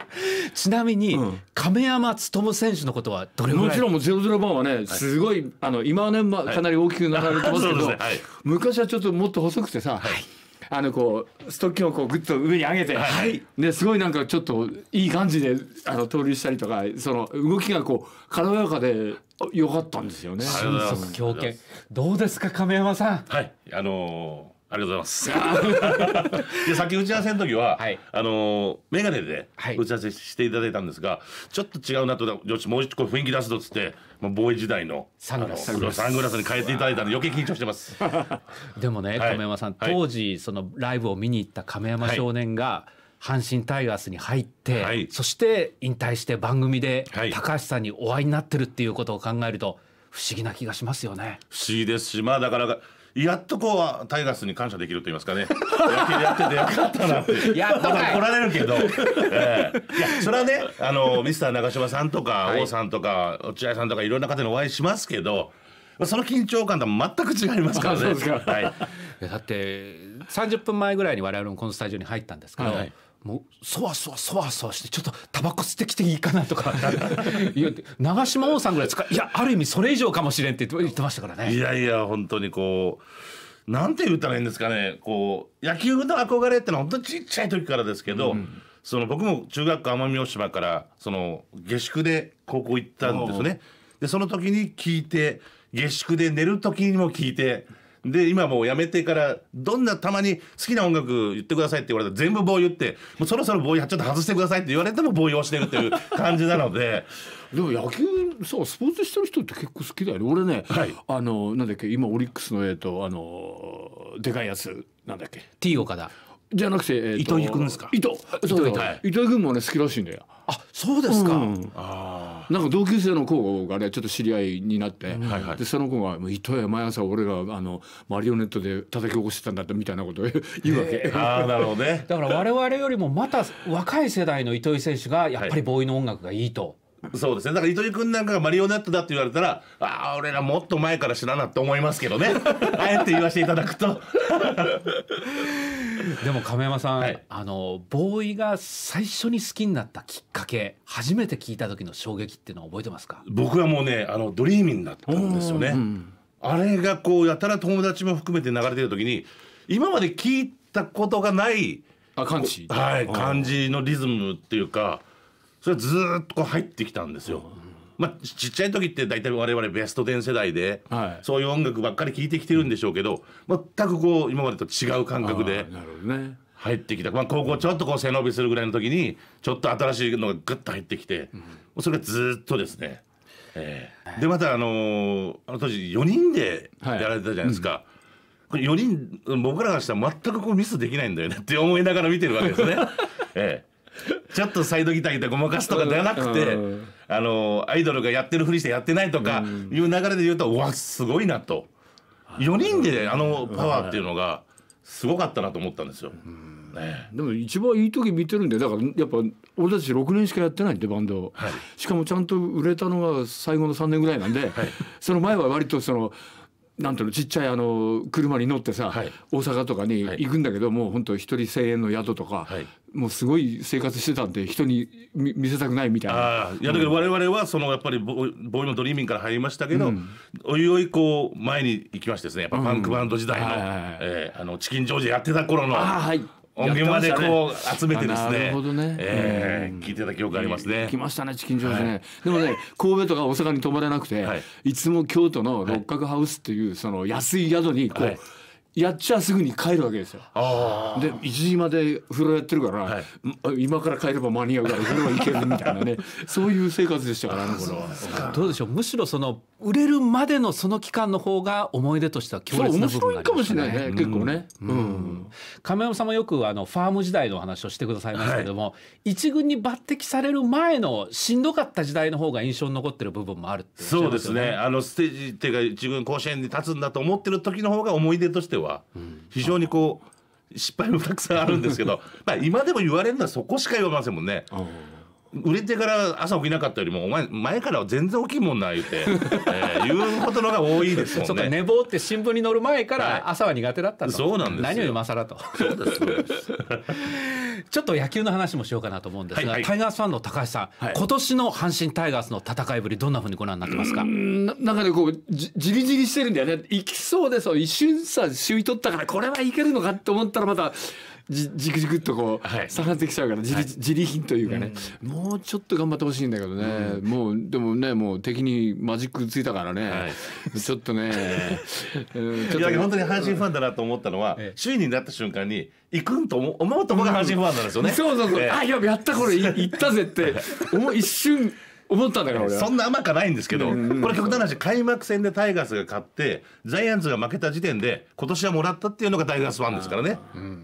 ちなみに、うん、亀山勉選手のことはどれもちろんもうゼロゼロ番はねすごい、あの今はね、ま、かなり大きくなられてますけど、昔私はちょっともっと細くてさ、はい、あのこうストッキングをこうグッと上に上げて、はい、ですごいなんかちょっといい感じであの投入したりとかその動きがこう軽やかで良かったんですよね。瞬足強肩どうですか亀山さん。はい、あのーありがとうございます。で、さっき打ち合わせの時は、はい、あの、メガネで打ち合わせしていただいたんですが、はい、ちょっと違うなと、よし、もう一個雰囲気出すとっつって、もうボーイ時代のサングラスサングラスに変えていただいたので余計緊張してます。でもね、亀山さん、はい、当時、そのライブを見に行った亀山少年が、阪神タイガースに入って、そして引退して番組で高橋さんにお会いになってるっていうことを考えると不思議な気がしますよね。不思議ですしまあだからやっとこうタイガースに感謝できると言いますかね 野球やっててよかったなってやっと怒られるけど、えー、いやそれはねあのミスター長嶋さんとか、王さんとか落合さんとかいろんな方にお会いしますけどその緊張感とは全く違いますからね。はい、だって30分前ぐらいに我々もこのスタジオに入ったんですけど、はいもうそわそわそわそわしてちょっとタバコ吸ってきていいかなとか 言って長嶋王さんぐらいですかいやある意味それ以上かもしれんって言ってましたからね。いやいや本当にこうなんて言ったらいいんですかねこう野球の憧れってのは本当にちっちゃい時からですけど、うん、その僕も中学校奄美大島からその下宿で高校行ったんですね。でその時に聞いて下宿で寝る時にも聞いてで今もうやめてからどんなたまに好きな音楽言ってくださいって言われたら全部棒言ってもうそろそろ棒ちょっと外してくださいって言われても棒用してるっていう感じなのででも野球さスポーツしてる人って結構好きだよね俺ね、はい、あのなんだっけ今オリックスのえっとあのでかいやつなんだっけ T 岡田じゃなくて、えー、伊藤君ですか伊藤伊藤君もね好きらしいんだよあそうですか、うん、ああなんか同級生の子がねちょっと知り合いになって、でその子が「糸や毎朝俺があのマリオネットで叩き起こしてたんだ」みたいなことを言うわけ、あなるほどねだから我々よりもまた若い世代の糸井選手がやっぱりボーイの音楽がいいと。そうですねだから糸井君なんかがマリオネットだって言われたらああ俺らもっと前から知らなって思いますけどね あえて言わせていただくと でも亀山さん、はい、あのボーイが最初に好きになったきっかけ初めて聞いた時の衝撃っていうのは覚えてますか僕はもうねあのドリーミンだったんですよね、あれがこうやたら友達も含めて流れてる時に今まで聞いたことがないあ感じはい感じのリズムっていうか、それずっとこう入ってきたんですよ。まあ、ちっちゃい時って大体我々ベスト10世代で、はい、そういう音楽ばっかり聴いてきてるんでしょうけど全くこう今までと違う感覚で入ってきた、まあ、高校ちょっとこう背伸びするぐらいの時にちょっと新しいのがグッと入ってきて、それがずっとですね、えー、でまたあのー、あの当時4人でやられてたじゃないですか。はいうんこれ4人僕らがしたら全くこうミスできないんだよねって思いながら見てるわけですね。ええ、ちょっとサイドギターギごまかすとかではなくて、あのアイドルがやってるふりしてやってないとかいう流れで言うと、うわすごいなと4人であのパワーっていうのがすごかったなと思ったんですよ。ね、でも一番いい時見てるんでだからやっぱ俺たち6年しかやってないんでバンド、はい、しかもちゃんと売れたのが最後の3年ぐらいなんで、はい、その前は割とその。なんていうのちっちゃいあの車に乗ってさ、はい、大阪とかに行くんだけど、もう本当一人1,000円の宿とか、もうすごい生活してたんで人に見せたくないみたいないやだけど我々はそのやっぱりボボーイのドリーミングから入りましたけど、うん、おいおいこう前に行きましてですねやっぱパンクバンド時代の、うえあのチキンジョージやってた頃の。あはい音源までこう集めてですね。なるほどね。えー、聞いてた記憶ありますね。来ましたね、チキンジョージね、でもね、神戸とか大阪に泊まれなくて、はい、いつも京都の六角ハウスっていうその安い宿にこう、はいやっちゃすぐに帰るわけですよ。で1時まで風呂やってるから、はい、今から帰れば間に合うから風呂行けるみたいなね そういう生活でしたからあの頃は。どうでしょうむしろその売れるまでのその期間の方が思い出としては強烈な部分がありましね。面白いかもしれないね、うん、結構ね。亀山さんもよくあのファーム時代の話をしてくださいましたけども、はい、一軍に抜擢される前のしんどかった時代の方が印象に残ってる部分もあるって、ね、そうですねあのステージっていうか一軍甲子園に立つんだと思ってる時の方が思い出としてはは非常にこう、失敗もたくさんあるんですけど まあ今でも言われるのはそこしか言わませんもんね。売れてから朝起きなかったよりもお前前からは全然起きんもんないって、えー、言うことのが多いですもんね。そうか寝坊って新聞に載る前から朝は苦手だったと、はい、そうなんです何を今更と。そうですちょっと野球の話もしようかなと思うんですが、はいはい、タイガースファンの高橋さん、はい、今年の阪神タイガースの戦いぶりどんなふうにご覧になってますかななんかねこうじりじりしてるんだよねいきそうでそう一瞬さ首位取ったからこれはいけるのかって思ったらまた。じじくじくっとこう、下がってきちゃうからじり、じり品というかね、もうちょっと頑張ってほしいんだけどね、もうでもねもう敵にマジックついたからね、ちょっとね、いや本当に阪神ファンだなと思ったのは、首位になった瞬間に行くんと思うと僕が阪神ファンなんですよね、そうそうそう、あややったこれ 行ったぜって一瞬思ったんだからそんな甘くないんですけど、これ極端な話開幕戦でタイガースが勝ってジャイアンツが負けた時点で今年はもらったっていうのがタイガースファンですからね。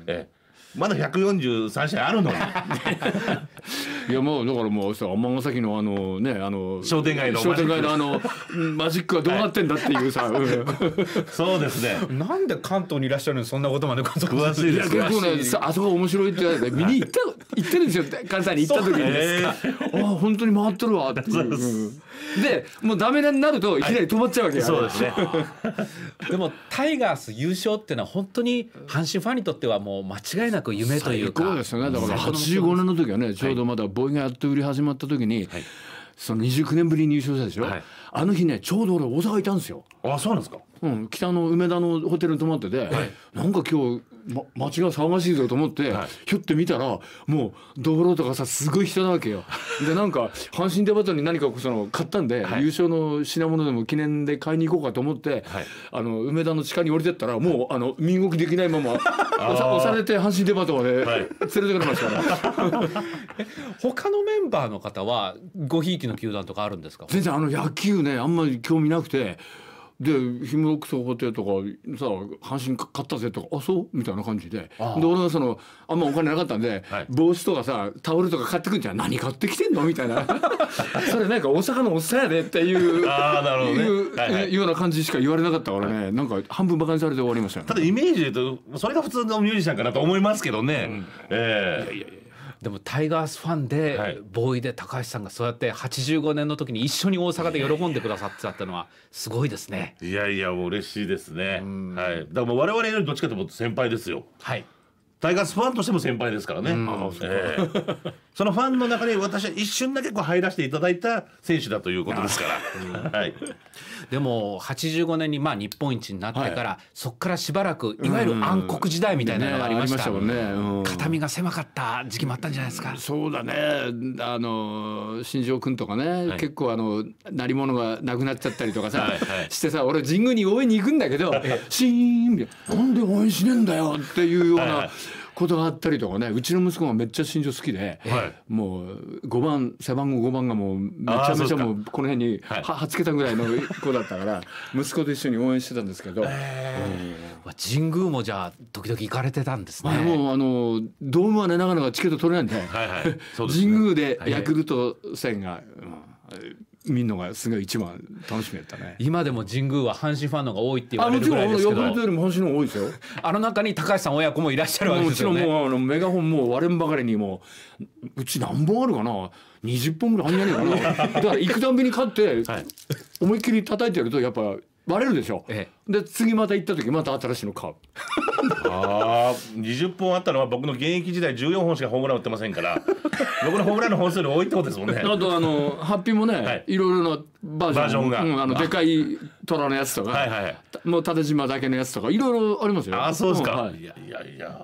ええまだ143社あるのに いやもうだからもうさ尼崎のあのねあの商店街の商店街のあのマジックはどうなってんだっていうさ、はい、そうですねなんで関東にいらっしゃるのそんなことまで詳しいですねあそこ面白いって言われて見に行った行ってるんですよ関西に行った時にああ本当に回ってるわっていう。でもうダメになるといきなり止まっちゃうわけ、はい、そうですね でもタイガース優勝っていうのは本当に阪神ファンにとってはもう間違いなく夢というかそうですねだから85年の時はねちょうどまだボーイがやっと売り始まった時に、はい、その29年ぶりに優勝したでしょ、はい、あの日ねちょうど俺大阪いたんですよあそうなんですかうん、北の梅田のホテルに泊まってて、はい、なんか今日ま、街が騒がしいぞと思って、はい、ひょって見たらもう道路とかさすごい人なわけよ。でなんか阪神デパートに何かその買ったんで、はい、優勝の品物でも記念で買いに行こうかと思って、はい、あの梅田の地下に降りてったらもう、あの身動きできないまま押されて阪神デパートまで連れてくれましたから、ね。他のメンバーの方はごひいきの球団とかあるんですか全然あの野球ねあんまり興味なくて。でヒムロック総合亭とかさ阪神買ったぜとかあそうみたいな感じでで俺がそのあんまお金なかったんで、はい、帽子とかさタオルとか買ってくんじゃん何買ってきてんのみたいな それなんか大阪のおっさんやでっていういう、ような感じしか言われなかったからね、はい、なんか半分バカにされて終わりました、ね、ただイメージで言うとそれが普通のミュージシャンかなと思いますけどね、うん、えー、いやいやいやでもタイガースファンで、はい、ボーイで高橋さんがそうやって85年の時に一緒に大阪で喜んでくださってたってのはすごいですね。いやいや嬉しいですね。はい。だからも我々よりどっちかというと先輩ですよ。はい。タイガースファンとしても先輩ですからね。えー、そのファンの中で私は一瞬だけこう入らせていただいた選手だということですから。はい。でも85年にまあ日本一になってから、はい、そこからしばらくいわゆる暗黒時代みたいなのがありました,、うんねしたねうん、肩身が狭かった時期もあったんじゃないですかそうだねあの新庄君とかね、はい、結構あの鳴り物がなくなっちゃったりとかさ、はいはい、してさ俺神宮に応援に行くんだけど「シーン!」なんで応援しねえんだよ」っていうような。はいはいことがあったりとかねうちの息子がめっちゃ新庄好きで、はい、もう5番背番号5番がもうめちゃめちゃもうこの辺にははつけたぐらいの子だったから 息子と一緒に応援してたんですけど。えー神宮もじゃあ時々行かれてたんですね。もうあのドームはねなかなかチケット取れないんで、はいはいでね、神宮でヤクルト戦が、はいはいうん見るのがすごい一番楽しみやったね今でも神宮は阪神ファンのが多いって言われるぐらいですけどあもちろんよも阪神の多いですよあの中に高橋さん親子もいらっしゃるわけですよねもちろんもうあのメガホンも割れんばかりにもううち何本あるかな20本ぐらいあんじゃねえかな だから行くたんびに買って、思いっきり叩いてやるとやっぱ割れるでしょ、ええ、で次また行った時また新しいの買う ああ20本あったのは僕の現役時代14本しかホームラン打ってませんから 僕のホームランの本数より多いってことですもんねあとあのハッピーもね、はい、いろいろなバージョンが、うん、あのでかい虎のやつとかはい、はい、もう縦島だけのやつとかいろいろありますよあそうですか、うんはい、いやいやいや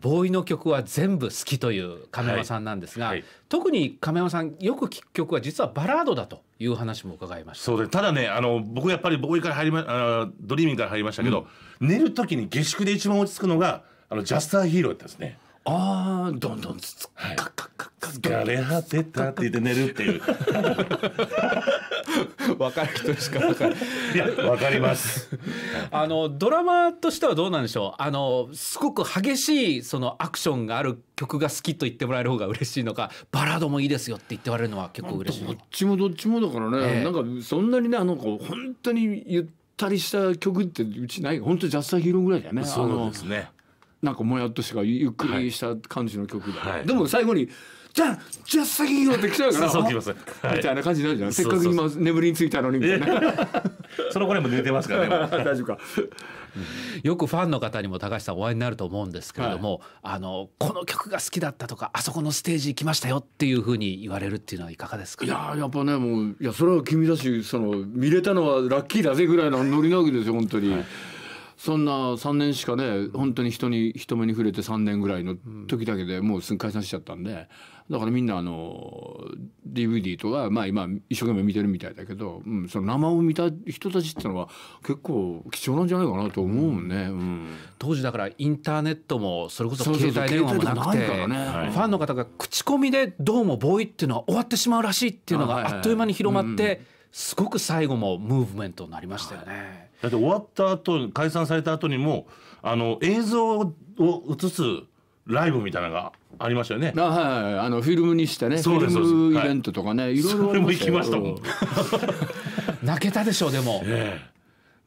ボーイの曲は全部好きという亀山さんなんですが、はいはい、特に亀山さんよく聴く曲は実はバラードだという話も伺いましたそうでただねあの僕やっぱりボーイから入りまあドリーミングから入りましたけど、うん、寝る時に下宿で一番落ち着くのがあのジャスターヒーローだったんですねああどんどんつつ、はい、カッカッカッカッ疲れ果てたって言っいかる人しか分かるいや分かりますあのドラマとしてはどうなんでしょうあのすごく激しいそのアクションがある曲が好きと言ってもらえる方が嬉しいのかバラードもいいですよって言って言われるのは結構嬉しいどっちもどっちもだからね、えー、なんかそんなにねのこう本当にゆったりした曲ってうちない本当ジャスタヒーローぐらいだよねそうですねなんかもやっとしたゆっくりした感じの曲で、はい、でも最後に「じゃあじゃあ先よ」って来ちゃうからみたいな感じになるじゃんせっかく今眠りについたのにみたいなその頃も寝てますからね 大丈夫かよくファンの方にも高橋さんお会いになると思うんですけれども、はい、あのこの曲が好きだったとかあそこのステージ行きましたよっていうふうに言われるっていうのはいかがですか、いややっぱねもういやそれは君だしその見れたのはラッキーだぜぐらいのノリなわけですよ本当に。はいそんな3年しかね本当に人に人目に触れて3年ぐらいの時だけでもうすぐ解散しちゃったんでだからみんなあの DVD とか、まあ、今一生懸命見てるみたいだけど、うん、その生を見た人たちっていうのは結構貴重なんじゃないかなと思うね、うん、当時だからインターネットもそれこそ携帯電話もなくてね、ファンの方が口コミでどうもボーイっていうのは終わってしまうらしいっていうのがあっという間に広まって、すごく最後もムーブメントになりましたよね。はいはいうんだって終わった後解散された後にもあの映像を映すライブみたいなのがありましたよね。あはい、はい、あのフィルムにしてね、フィルムイベントとかね、はい、いろいろそれも行きましたもん。泣けたでしょうでも、え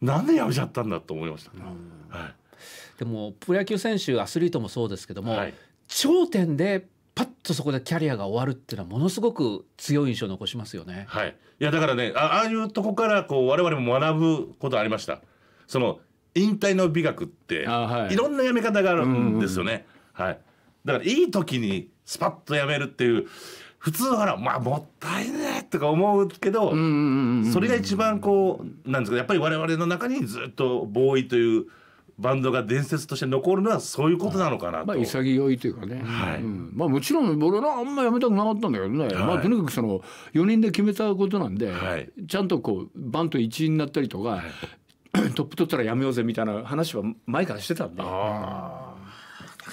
なんでやめちゃったんだと思いました、はい、でもプロ野球選手アスリートもそうですけども、はい、頂点でパッとそこでキャリアが終わるっていうのはものすごく強い印象を残しますよね。はい、いやだからねああいうとこからこう我々も学ぶことありました。その引退の美学って、はい、いろんなやめ方があるんですよね。はい、だからいい時にスパッとやめるっていう普通ほらまあもったいねとか思うけどそれが一番こうなんですかやっぱり我々の中にずっとボーというバンドが伝説として残るのはそういうことなのかなと。まあ、潔いというかね、はい、うん、まあ、もちろん俺らあんまやめたくなかったんだけどね、はい、まあ、とにかくその4人で決めたことなんで、はい、ちゃんとこうバント1位になったりとか、トップ取ったらやめようぜみたいな話は前からしてたんで。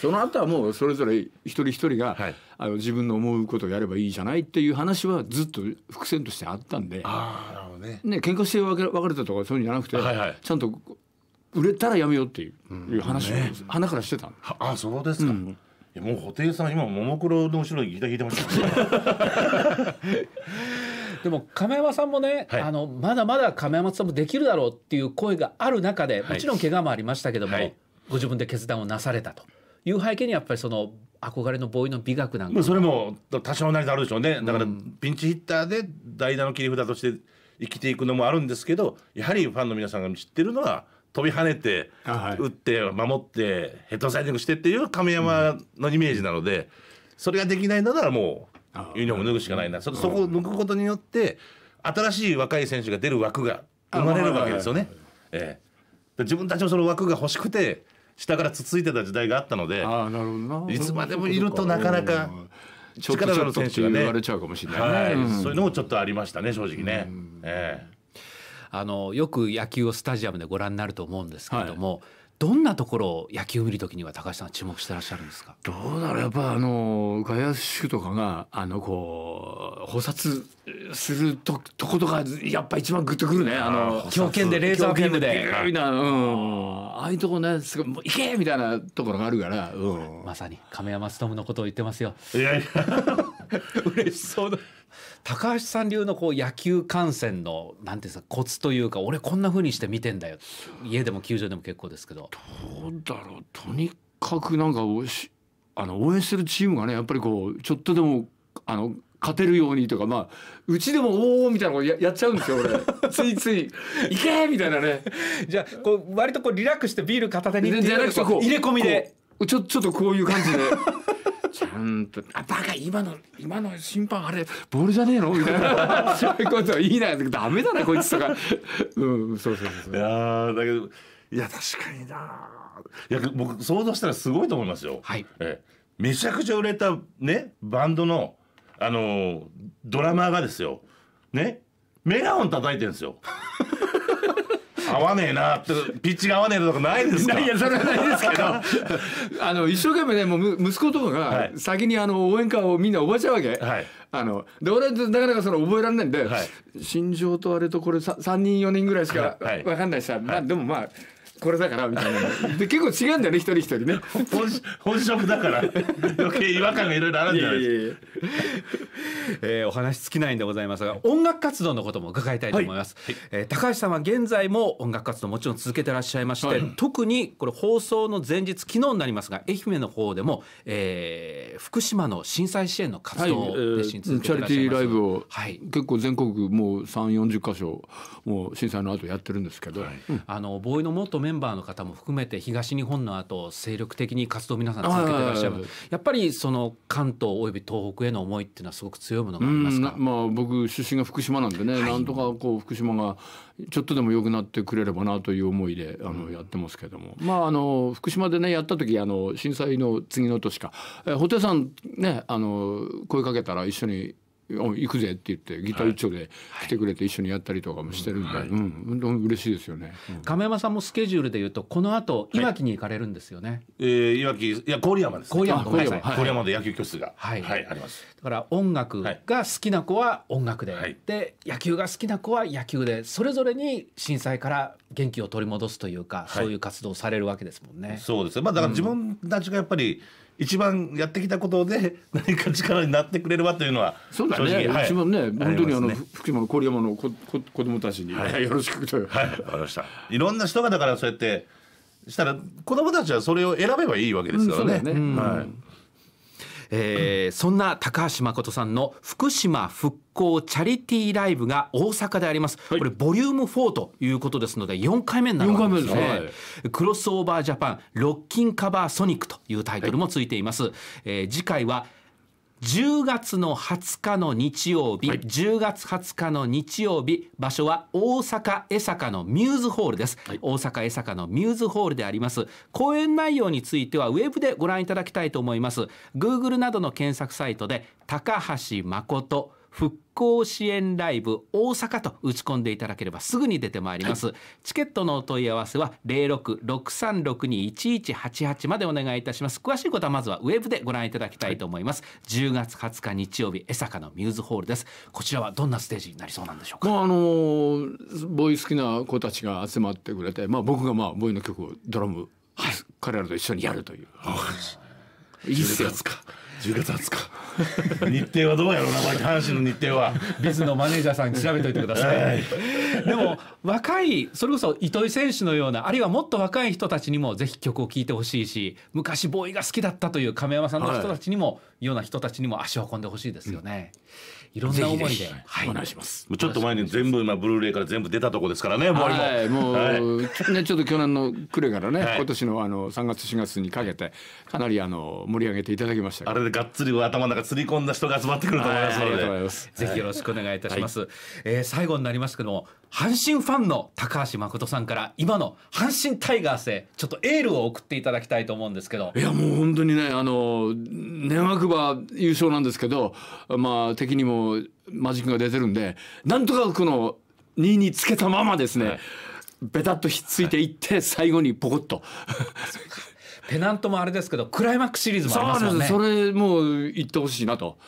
その後はもうそれぞれ一人一人が、はい、あの自分の思うことをやればいいじゃないっていう話はずっと伏線としてあったんであなるほどね、ね喧嘩して別れたとかそういうんじゃなくて、はいはい、ちゃんと売れたらやめようっていう話を、花からしてた、うあそうですか、うんもう布袋さん今ももクロの後ろにギター弾いてました、でも亀山さんもね、はい、あのまだまだ亀山さんもできるだろうっていう声がある中で、もちろん怪我もありましたけども、はい、ご自分で決断をなされたという背景にやっぱりその憧れのボーイの美学なんかそれも多少なりとあるでしょうねだからピンチヒッターで代打の切り札として生きていくのもあるんですけどやはりファンの皆さんが知ってるのは飛び跳ねて、打って守ってヘッドサイディングしてっていう亀山のイメージなので、それができないのならもうユニホーム脱ぐしかないなそそこを抜くことによって新しい若い選手が出る枠が生まれるわけですよね。ええ、自分たちもその枠が欲しくて下からつついてた時代があったのでいつまでもいるとなかなか力のある選手がね、ね、そういうのもちょっとありましたね正直ね。ええあのよく野球をスタジアムでご覧になると思うんですけれども、はい、どんなところを野球を見るときには高橋さん注目してらっしゃるんですかどうだろうやっぱあの外野手とかがあのこう補殺するととことかやっぱ一番グッとくるねあの強肩でレーザービームでみたいな、うん、ああいうとこねすごいもうけみたいなところがあるから、うん、まさに亀山勉のことを言ってますよ。いやいや 嬉しそうだ高橋さん流のこう野球観戦のなんていうんですかコツというか俺こんなふうにして見てんだよ家でも球場でも結構ですけど。どうだろうとにかくなんかあの応援してるチームがねやっぱりこうちょっとでもあの勝てるようにとかまあうちでもおおみたいなことややっちゃうんですよ俺 ついつい「いけ!」みたいなねじゃあこう割とこうリラックスしてビール片手にじゃなくてこう入れ込みで。ちょちょっとこういう感じで。ちゃんと「あバカ今の今の審判あれボールじゃねえの?」みたいな そういうこと言いながら「ダメだなこいつ」とか うんそうそうそういやだけどいや確かにないや僕想像したらすごいと思いますよ、はいえめちゃくちゃ売れたねバンドのあのドラマーがですよねメガホン叩いてるんですよ合わねえなってピッチが合わねえとかないですかいやそれはないですけど あの一生懸命ねもう息子とかが先にあの応援歌をみんな覚えちゃうわけ、はい、あので俺はなかなかその覚えられないんで、はい、心情とあれとこれ 3, 人4人ぐらいしか分かんないしさ、はい、まあ、でもまあこれだからみたいなで結構違うんだよね一人一人ね本本職だから余計違和感がいろいろあるんじゃないですかえお話尽きないんでございますが音楽活動のことも伺いたいと思います、はい、えー、高橋さんは現在も音楽活動もちろん続けてらっしゃいまして、はい、特にこれ放送の前日昨日になりますが愛媛の方でも、えー、福島の震災支援の活動をはいえー、チャリティーライブを、はい、結構全国もう3 4 0箇所もう震災の後やってるんですけど、はい、あのボーイの元メンバーの方も含めて東日本の後精力的に活動皆さん続けてらっしゃるやっぱりその関東および東北への思いっていうのはすごく強いものがありますか、まあ、僕出身が福島なんでね、はい、なんとかこう福島がちょっとでも良くなってくれればなという思いであのやってますけども、うん、まああの福島でねやった時あの震災の次の年か布袋、さんねあの声かけたら一緒に行くぜって言ってギター一丁で来てくれて一緒にやったりとかもしてるんで、はいはい、うん、うん、嬉しいですよね、うん、亀山さんもスケジュールで言うとこの後いわきに行かれるんですよね、はい、えー、いわきいや郡山です、ね、郡山郡山,、郡山で野球教室がはい、はい、ありますだから音楽が好きな子は音楽で、はい、で野球が好きな子は野球でそれぞれに震災から元気を取り戻すというか、そういう活動をされるわけですもんねそうですね、まあだから自分たちがやっぱり、うん一番やってきたことで 何か力になってくれればというのはそうだね、はい、一番ね、本当にあの、ね、福島の郡山のここ子供たちに、はい、よろしくとはい分かりましたいろんな人がだからそうやってしたら子供たちはそれを選べばいいわけですからねうん、ねはいえー、そんな高橋誠さんの福島復興チャリティーライブが大阪であります、はい、これボリューム4ということですので4回目になるわですね、はい、クロスオーバージャパンロッキンカバーソニックというタイトルもついています、はい、えー、次回は10月の20日の日曜日、はい、10月20日の日曜日場所は大阪江坂のミューズホールです、はい、大阪江坂のミューズホールであります講演内容についてはウェブでご覧いただきたいと思います Google などの検索サイトで高橋誠復興支援ライブ大阪と打ち込んでいただければすぐに出てまいります、はい、チケットのお問い合わせは零六六三六二一一八八までお願いいたします詳しいことはまずはウェブでご覧いただきたいと思います、はい、月二十日日曜日江坂のミューズホールですこちらはどんなステージになりそうなんでしょうか、まあ、あのボーイ好きな子たちが集まってくれてまあ僕がまあボーイの曲をドラム、はい、彼らと一緒にやるという、い、いいっすよ10月20日日程はどうやろうな阪神の日程はビズのマネージャーさんに調べておいてください、はい、でも若いそれこそ糸井選手のようなあるいはもっと若い人たちにもぜひ曲を聴いてほしいし昔ボーイが好きだったという亀山さんの人たちにも、はい、ような人たちにも足を運んでほしいですよね、うんいろんな思いでお願いします。ちょっと前に全部今ブルーレイから全部出たとこですからね。もうはいもう、ねちょっと去年の暮れからね、今年のあの3月4月にかけてかなりあの盛り上げていただきました。あれでがっつり頭の中釣り込んだ人が集まってくると思いますので、ぜひよろしくお願いいたします。はえ最後になりますけども阪神ファンの高橋誠さんから今の阪神タイガースへちょっとエールを送っていただきたいと思うんですけどいやもう本当にねあの年枠馬優勝なんですけどまあ敵にもマジックが出てるんでなんとかこの2につけたままですね、はい、ベタっとひっついていって、最後にポコッと、はい。ペナントもあれですけどクライマックスシリーズもありますもんねそれもう言ってほしいなと、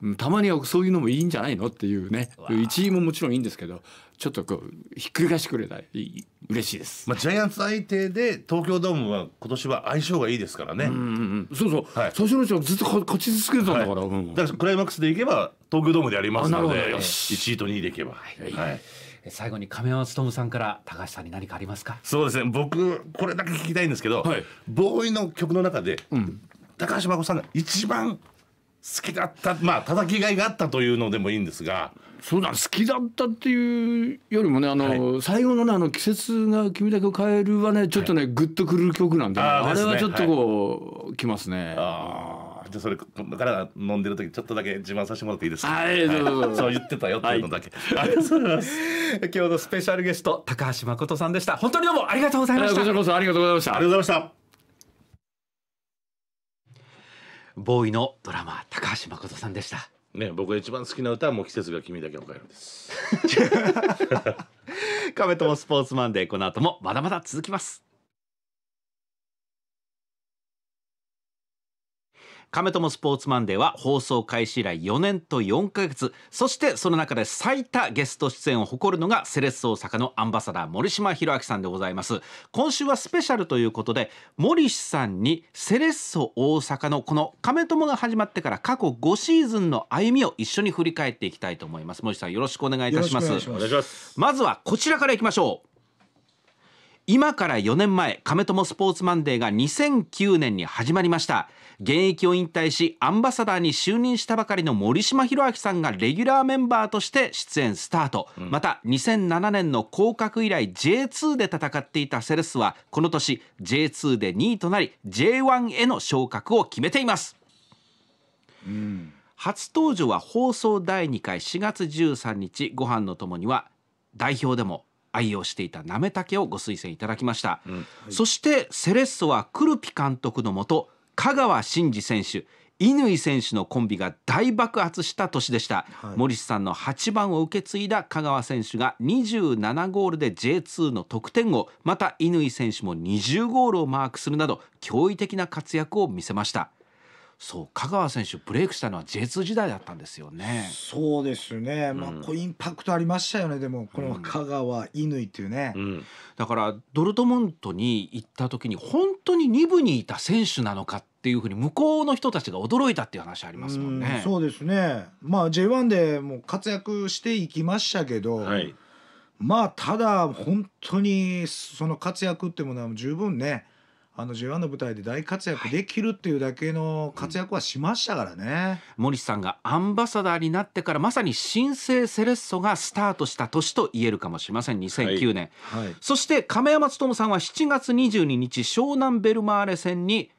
はい、たまにはそういうのもいいんじゃないのっていうね一位ももちろんいいんですけどちょっとこうひっくり返してくれたい嬉しいです、まあ、ジャイアンツ相手で東京ドームは今年は相性がいいですからね、うんうんうん、そうそう、はい、最初のうちずっと勝ち続けてたんだから、はいうん、だからクライマックスでいけば東京ドームでやりますので1位と2位でいけばはい最後に亀山勉さんから高橋さんに何かありますかそうですね僕これだけ聞きたいんですけど、はい、ボーイの曲の中で、うん、高橋真子さんが一番好きだったまあ叩きがいがあったというのでもいいんですがそうだ好きだったっていうよりもねあの、はい、最後のねあの「季節が君だけを変える」はねちょっとね、はい、グッとくる曲なんで、ね、あれはちょっとこう、はい、きますね。あゃそれだから飲んでる時ちょっとだけ自慢させてもらっていいですか、はい、そう言ってたよっていうのだけ、ありがとうございます今日のスペシャルゲスト高橋誠さんでした本当にどうもありがとうございましたこちらこそありがとうございましたありがとうございましたボーイのドラマ高橋誠さんでしたね、僕が一番好きな歌はもう季節が君だけを変えるです。亀友スポーツマンデー、この後もまだまだ続きます。亀友スポーツマンデーは放送開始以来4年と4ヶ月そしてその中で最多ゲスト出演を誇るのがセレッソ大阪のアンバサダー森島博明さんでございます今週はスペシャルということで森さんにセレッソ大阪のこの亀友が始まってから過去5シーズンの歩みを一緒に振り返っていきたいと思います森さんよろしくお願いいたしますまずはこちらからいきましょう今から4年前、亀友スポーツマンデーが2009年に始まりました。現役を引退し、アンバサダーに就任したばかりの森島博明さんがレギュラーメンバーとして出演スタート。うん、また、2007年の降格以来 J2 で戦っていたセレスは、この年 J2 で2位となり、J1 への昇格を決めています。うん初登場は放送第2回4月13日ご飯のともには代表でも愛用していたなめたけをご推薦いただきました、うんはい、そしてセレッソはクルピ監督のもと香川真司選手乾選手のコンビが大爆発した年でした、はい、森さんの8番を受け継いだ香川選手が27ゴールで J2 の得点王また乾選手も20ゴールをマークするなど驚異的な活躍を見せましたそう香川選手ブレイクしたのは J2 時代だったんですよね。そうですね、まあ、こうインパクトありましたよねでもこの香川乾っていうね、うんだからドルトムントに行った時に本当に二部にいた選手なのかっていうふうに向こうの人たちが驚いたっていう話ありますもんね。うん、そうですね、まあ、J1 でも活躍していきましたけど、はい、まあただ本当にその活躍ってものは十分ねあの J1 の舞台で大活躍できるっていうだけの活躍はしましたからね、うん、森さんがアンバサダーになってからまさに新生セレッソがスタートした年と言えるかもしれません2009年、はいはい、そして亀山勉さんは7月22日湘南ベルマーレ戦に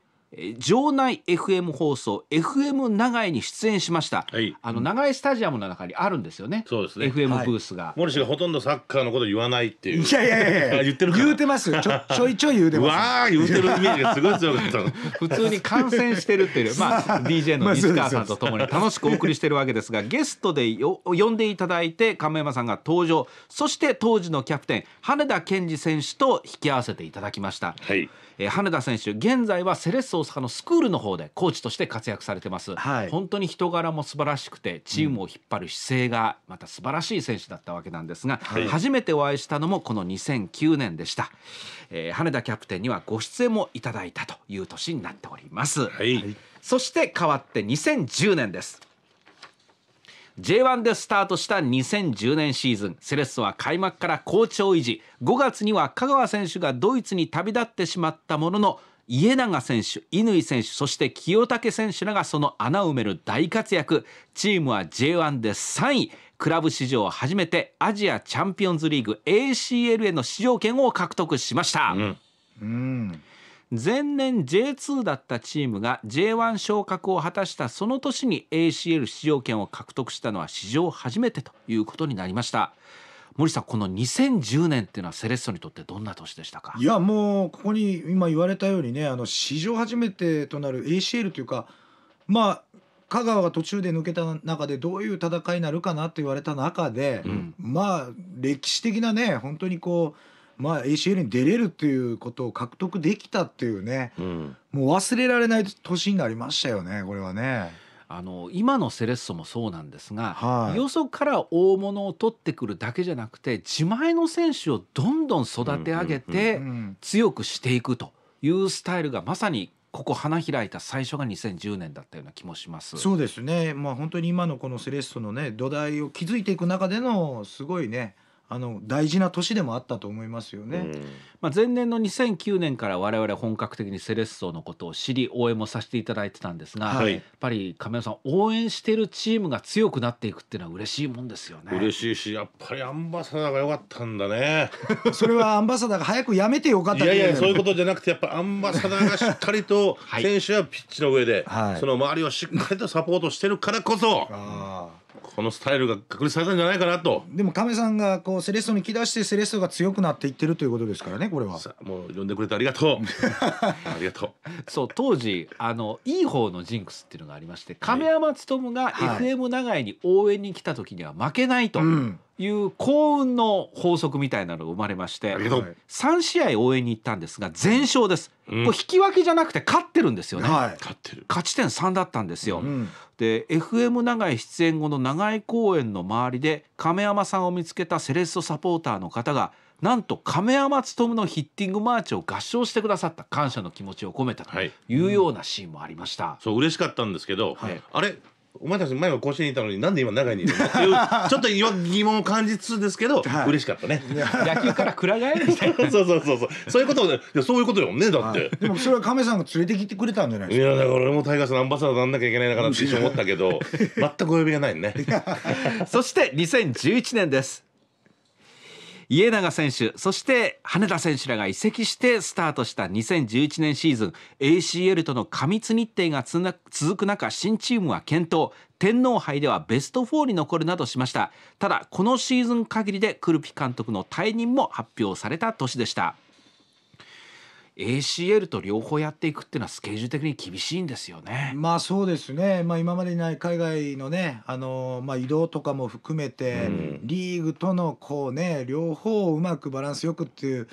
場内 FM 放送 FM 長井に出演しました、はい、あの長井スタジアムの中にあるんですよねそうですね FM ブースが、はい、森氏がほとんどサッカーのこと言わないっていういやいやいや言ってる言うてますちょちょいちょい言うてますわあ言うてるイメージがすごい強かった普通に観戦してるっていうまあ DJ の西川さんとともに楽しくお送りしてるわけですがゲストでよ呼んでいただいて亀山さんが登場そして当時のキャプテン羽田健二選手と引き合わせていただきました、はいえー、羽田選手現在はセレッソ大阪のスクールの方でコーチとして活躍されてます、はい、本当に人柄も素晴らしくてチームを引っ張る姿勢がまた素晴らしい選手だったわけなんですが、はい、初めてお会いしたのもこの2009年でした、えー、羽田キャプテンにはご出演もいただいたという年になっております、はい、そして変わって2010年です J1 でスタートした2010年シーズンセレッソは開幕から好調維持5月には香川選手がドイツに旅立ってしまったものの家永選手乾選手そして清武選手らがその穴を埋める大活躍チームは J1 で3位クラブ史上初めてアジアチャンピオンズリーグ ACL への出場権を獲得しました。うん、うん前年 J2 だったチームが J1 昇格を果たしたその年に ACL 出場権を獲得したのは史上初めてということになりました森さんこの2010年っていうのはセレッソにとってどんな年でしたかいやもうここに今言われたようにねあの史上初めてとなる ACL というかまあ香川が途中で抜けた中でどういう戦いになるかなって言われた中で、うん、まあ歴史的なね本当にこうまあ ACL に出れるっていうことを獲得できたっていうね、うん、もう忘れられない年になりましたよねこれはね。あの今のセレッソもそうなんですが、はい、よそから大物を取ってくるだけじゃなくて自前の選手をどんどん育て上げて強くしていくというスタイルがまさにここ花開いた最初が2010年だったような気もしますそうですね、まあ、本当に今のこのセレッソの、ね、土台を築いていく中でのすごいねあの大事な年でもあったと思いますよね、うん、まあ、前年の2009年から我々本格的にセレッソのことを知り応援もさせていただいてたんですが、はい、やっぱり亀山さん応援してるチームが強くなっていくっていうのは嬉しいもんですよね嬉しいしやっぱりアンバサダーが良かったんだね それはアンバサダーが早くやめてよかったいやいやそういうことじゃなくてやっぱアンバサダーがしっかりと 選手はピッチの上で、はい、その周りをしっかりとサポートしてるからこそ。あこのスタイルが確立されたんじゃないかなとでも亀さんがこうセレッソに来だしてセレッソが強くなっていってるということですからねこれはもう呼んでくれてありがとう ありがとうそう当時あのいい方のジンクスっていうのがありまして亀山勉が FM 長井に応援に来た時には負けないと、はいうんいう幸運の法則みたいなのが生まれまして、は3試合応援に行ったんですが全勝です、うん、これ引き分けじゃなくて勝ってるんですよね、はい、勝ち点3だったんですよ、うん、で FM 長井出演後の長井公園の周りで亀山さんを見つけたセレッソサポーターの方がなんと亀山勉のヒッティングマーチを合唱してくださった感謝の気持ちを込めたというようなシーンもありました、はいうん、そう嬉しかったんですけど、あれお前たち前は甲子園にいたのになんで今長いにいるのっていう ちょっと疑問を感じつつですけど、はい嬉しかったね野球からくら替えるみたいな そうそうそうそうそういうことでいやそういうことよねだって、でもそれは亀さんが連れてきてくれたんじゃないい、ですかやだから俺もタイガースのアンバサダーなんなきゃいけないのかなって一瞬思ったけど全くお呼びがないねそして2011年です家永選手そして羽田選手らが移籍してスタートした2011年シーズン ACL との過密日程が続く中新チームは健闘天皇杯ではベスト4に残るなどしましたただこのシーズン限りでクルピ監督の退任も発表された年でした ACL と両方やっていくっていうのはスケジュール的に厳しいんですよね。まあそうですね、まあ、今までにない海外のね、あのまあ、移動とかも含めて、うん、リーグとのこう、ね、両方をうまくバランスよくっていう。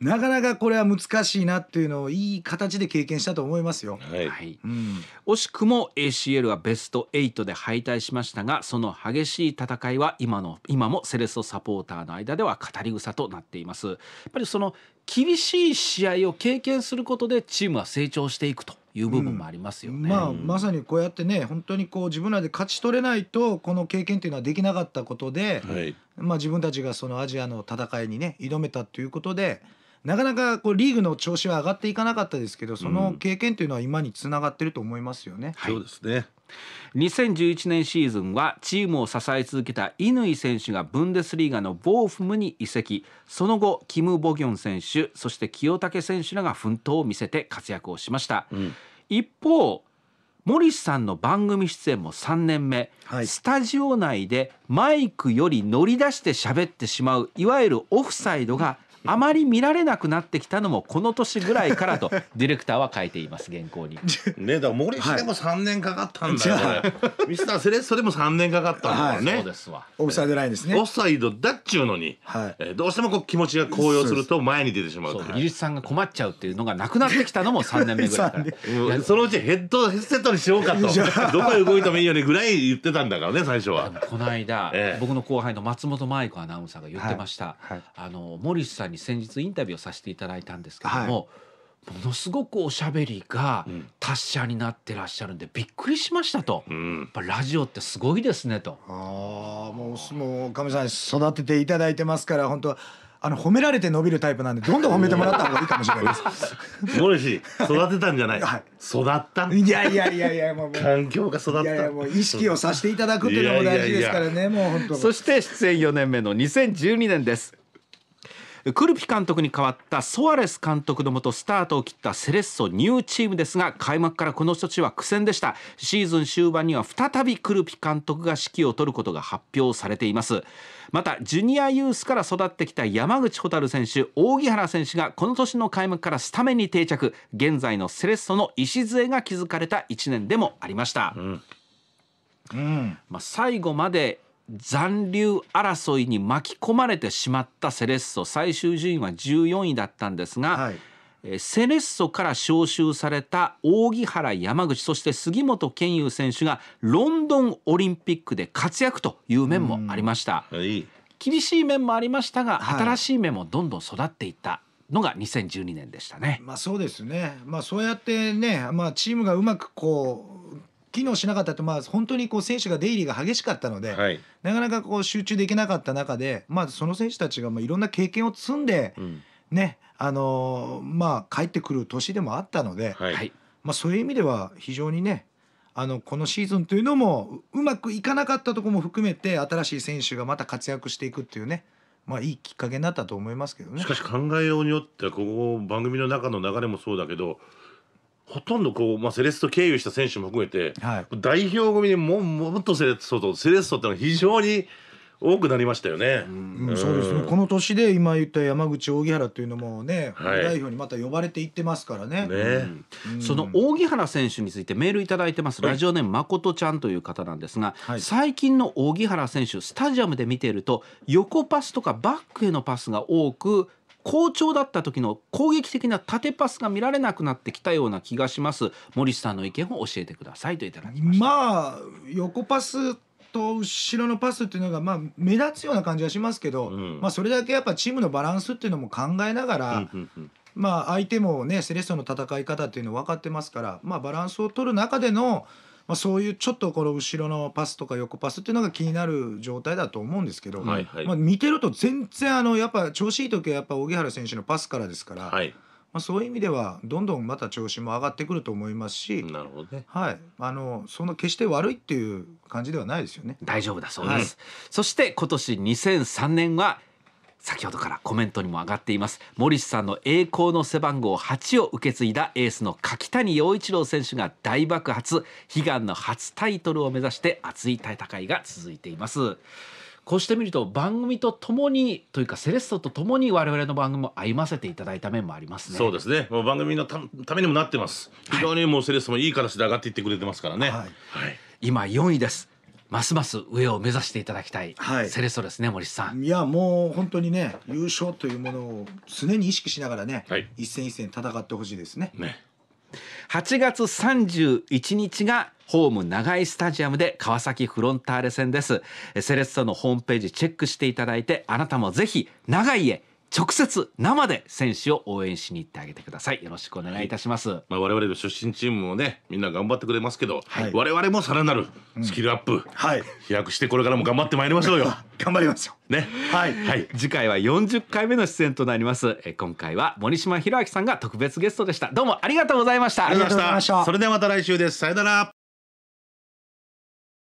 なかなかこれは難しいなっていうのをいい形で経験したと思いますよ。はい、はい、うん、惜しくも ACL はベスト8で敗退しましたが、その激しい戦いは今の今もセレッソサポーターの間では語り草となっています。やっぱりその厳しい試合を経験することでチームは成長していくという部分もありますよね、うん、まあ、まさにこうやってね本当にこう自分らで勝ち取れないとこの経験というのはできなかったことで、はい、まあ、自分たちがそのアジアの戦いにね挑めたということで。なかなかこうリーグの調子は上がっていかなかったですけどその経験というのは今につながっていると思いますよね。うんはい、そうですね2011年シーズンはチームを支え続けた乾選手がブンデスリーガのボーフムに移籍その後キム・ボギョン選手そして清武選手らが奮闘を見せて活躍をしました、うん、一方森さんの番組出演も3年目、はい、スタジオ内でマイクより乗り出して喋ってしまういわゆるオフサイドがあまり見られなくなってきたのもこの年ぐらいからと ディレクターは書いています原稿にねだ森氏でも3年かかったんだよ、は い、ミスターセレッソでも3年かかったんだよね、はい、そうですわオフサイドラインですねオフサイドだっちゅうのに、はいえー、どうしてもこう気持ちが高揚すると前に出てしまうう、はい、技術さんが困っちゃうっていうのがなくなってきたのも3 年目ぐらいからそのうちヘッドヘッセットにしようかとどこへ動いてもいいよねぐらい言ってたんだからね最初はこの間、え僕の後輩の松本舞子アナウンサーが言ってました、はいはい、あの森下に先日インタビューをさせていただいたんですけども、はい、ものすごくおしゃべりが達者になってらっしゃるんでびっくりしましたと、うん、やっぱラジオってすごいですねと。ああもうもう亀さん育てていただいてますから本当あの褒められて伸びるタイプなんでどんどん褒めてもらった方がいいかもしれないです。モレシ育てたんじゃない。はい、育ったいやいやいやいやもうもう環境が育った。いやいやもう意識をさせていただくというのも大事ですからねもう本当。そして出演4年目の2012年です。クルピ監督に代わったソアレス監督のもとスタートを切ったセレッソニューチームですが開幕からこの処置は苦戦でしたシーズン終盤には再びクルピ監督が指揮を取ることが発表されていますまたジュニアユースから育ってきた山口蛍選手大木原選手がこの年の開幕からスタメンに定着現在のセレッソの礎が築かれた1年でもありました、うんうん、まあ、最後まで残留争いに巻き込まれてしまったセレッソ最終順位は14位だったんですが、はい、セレッソから招集された扇原山口そして杉本健佑選手がロンドンオリンピックで活躍という面もありました、はい、厳しい面もありましたが、新しい面もどんどん育っていったのが2012年でしたね。まあそうですね。まあそうやってね、まあチームがうまくこう機能しなかったと、まあ、本当にこう選手が出入りが激しかったので、はい、なかなかこう集中できなかった中で、まあ、その選手たちがまあいろんな経験を積んで、うん、ねあのー、まあ、帰ってくる年でもあったので、はいまあ、そういう意味では非常にねあのこのシーズンというのもうまくいかなかったところも含めて新しい選手がまた活躍していくっていうね、まあ、いいきっかけになったと思いますけどね。しかし考えようによってはここ番組の中の流れもそうだけどほとんどこう、まあ、セレッソ経由した選手も含めて、はい、代表組にももっとセレッソとセレッソってのは非常に多くなりましたよね。うん、そうですね。この年で今言った山口荻原というのもね、はい、代表にまた呼ばれていってますからね。ねうん、その荻原選手についてメールいいてます。ラジオネームまことちゃんという方なんですが、はい、最近の荻原選手スタジアムで見ていると横パスとかバックへのパスが多く好調だった時の攻撃的な縦パスが見られなくなってきたような気がします森さんの意見を教えてくださいといただきましたまあ横パスと後ろのパスっていうのがまあ目立つような感じはしますけど、うん、まあ、それだけやっぱチームのバランスっていうのも考えながら、うんうんうんまあ、相手もねセレッソの戦い方っていうの分かってますから、まあ、バランスを取る中での、まあ、そういうちょっとこの後ろのパスとか横パスっていうのが気になる状態だと思うんですけど、はいはい、まあ、見てると全然あのやっぱ調子いい時はやっぱ荻原選手のパスからですから、はい、まあ、そういう意味ではどんどんまた調子も上がってくると思いますしなるほど、ね、はい、あのその決して悪いっていう感じではないですよね。大丈夫だそうです、はい、そして今年2003年は先ほどからコメントにも上がっています森下さんの栄光の背番号8を受け継いだエースの柿谷陽一郎選手が大爆発悲願の初タイトルを目指して熱い戦いが続いていますこうしてみると番組とともにというかセレッソとともに我々の番組も歩ませていただいた面もありますねそうですねもう番組のためにもなってます非常にもうセレッソもいい形で上がっていってくれてますからね、はい、はい、今4位ですますます上を目指していただきたい、はい、セレッソですね森さんいやもう本当にね優勝というものを常に意識しながらね、はい、一戦一戦戦ってほしいですねね8月31日がホーム長井スタジアムで川崎フロンターレ戦ですセレッソのホームページチェックしていただいてあなたもぜひ長井へ直接生で選手を応援しに行ってあげてくださいよろしくお願いいたします、まあ、我々の出身チームもねみんな頑張ってくれますけど、はい、我々もさらなるスキルアップ、うん、はい、飛躍してこれからも頑張ってまいりましょうよ 頑張りますよね、はい、はい、次回は40回目の出演となりますえ今回は森島博明さんが特別ゲストでしたどうもありがとうございましたありがとうございましたそれではまた来週ですさよなら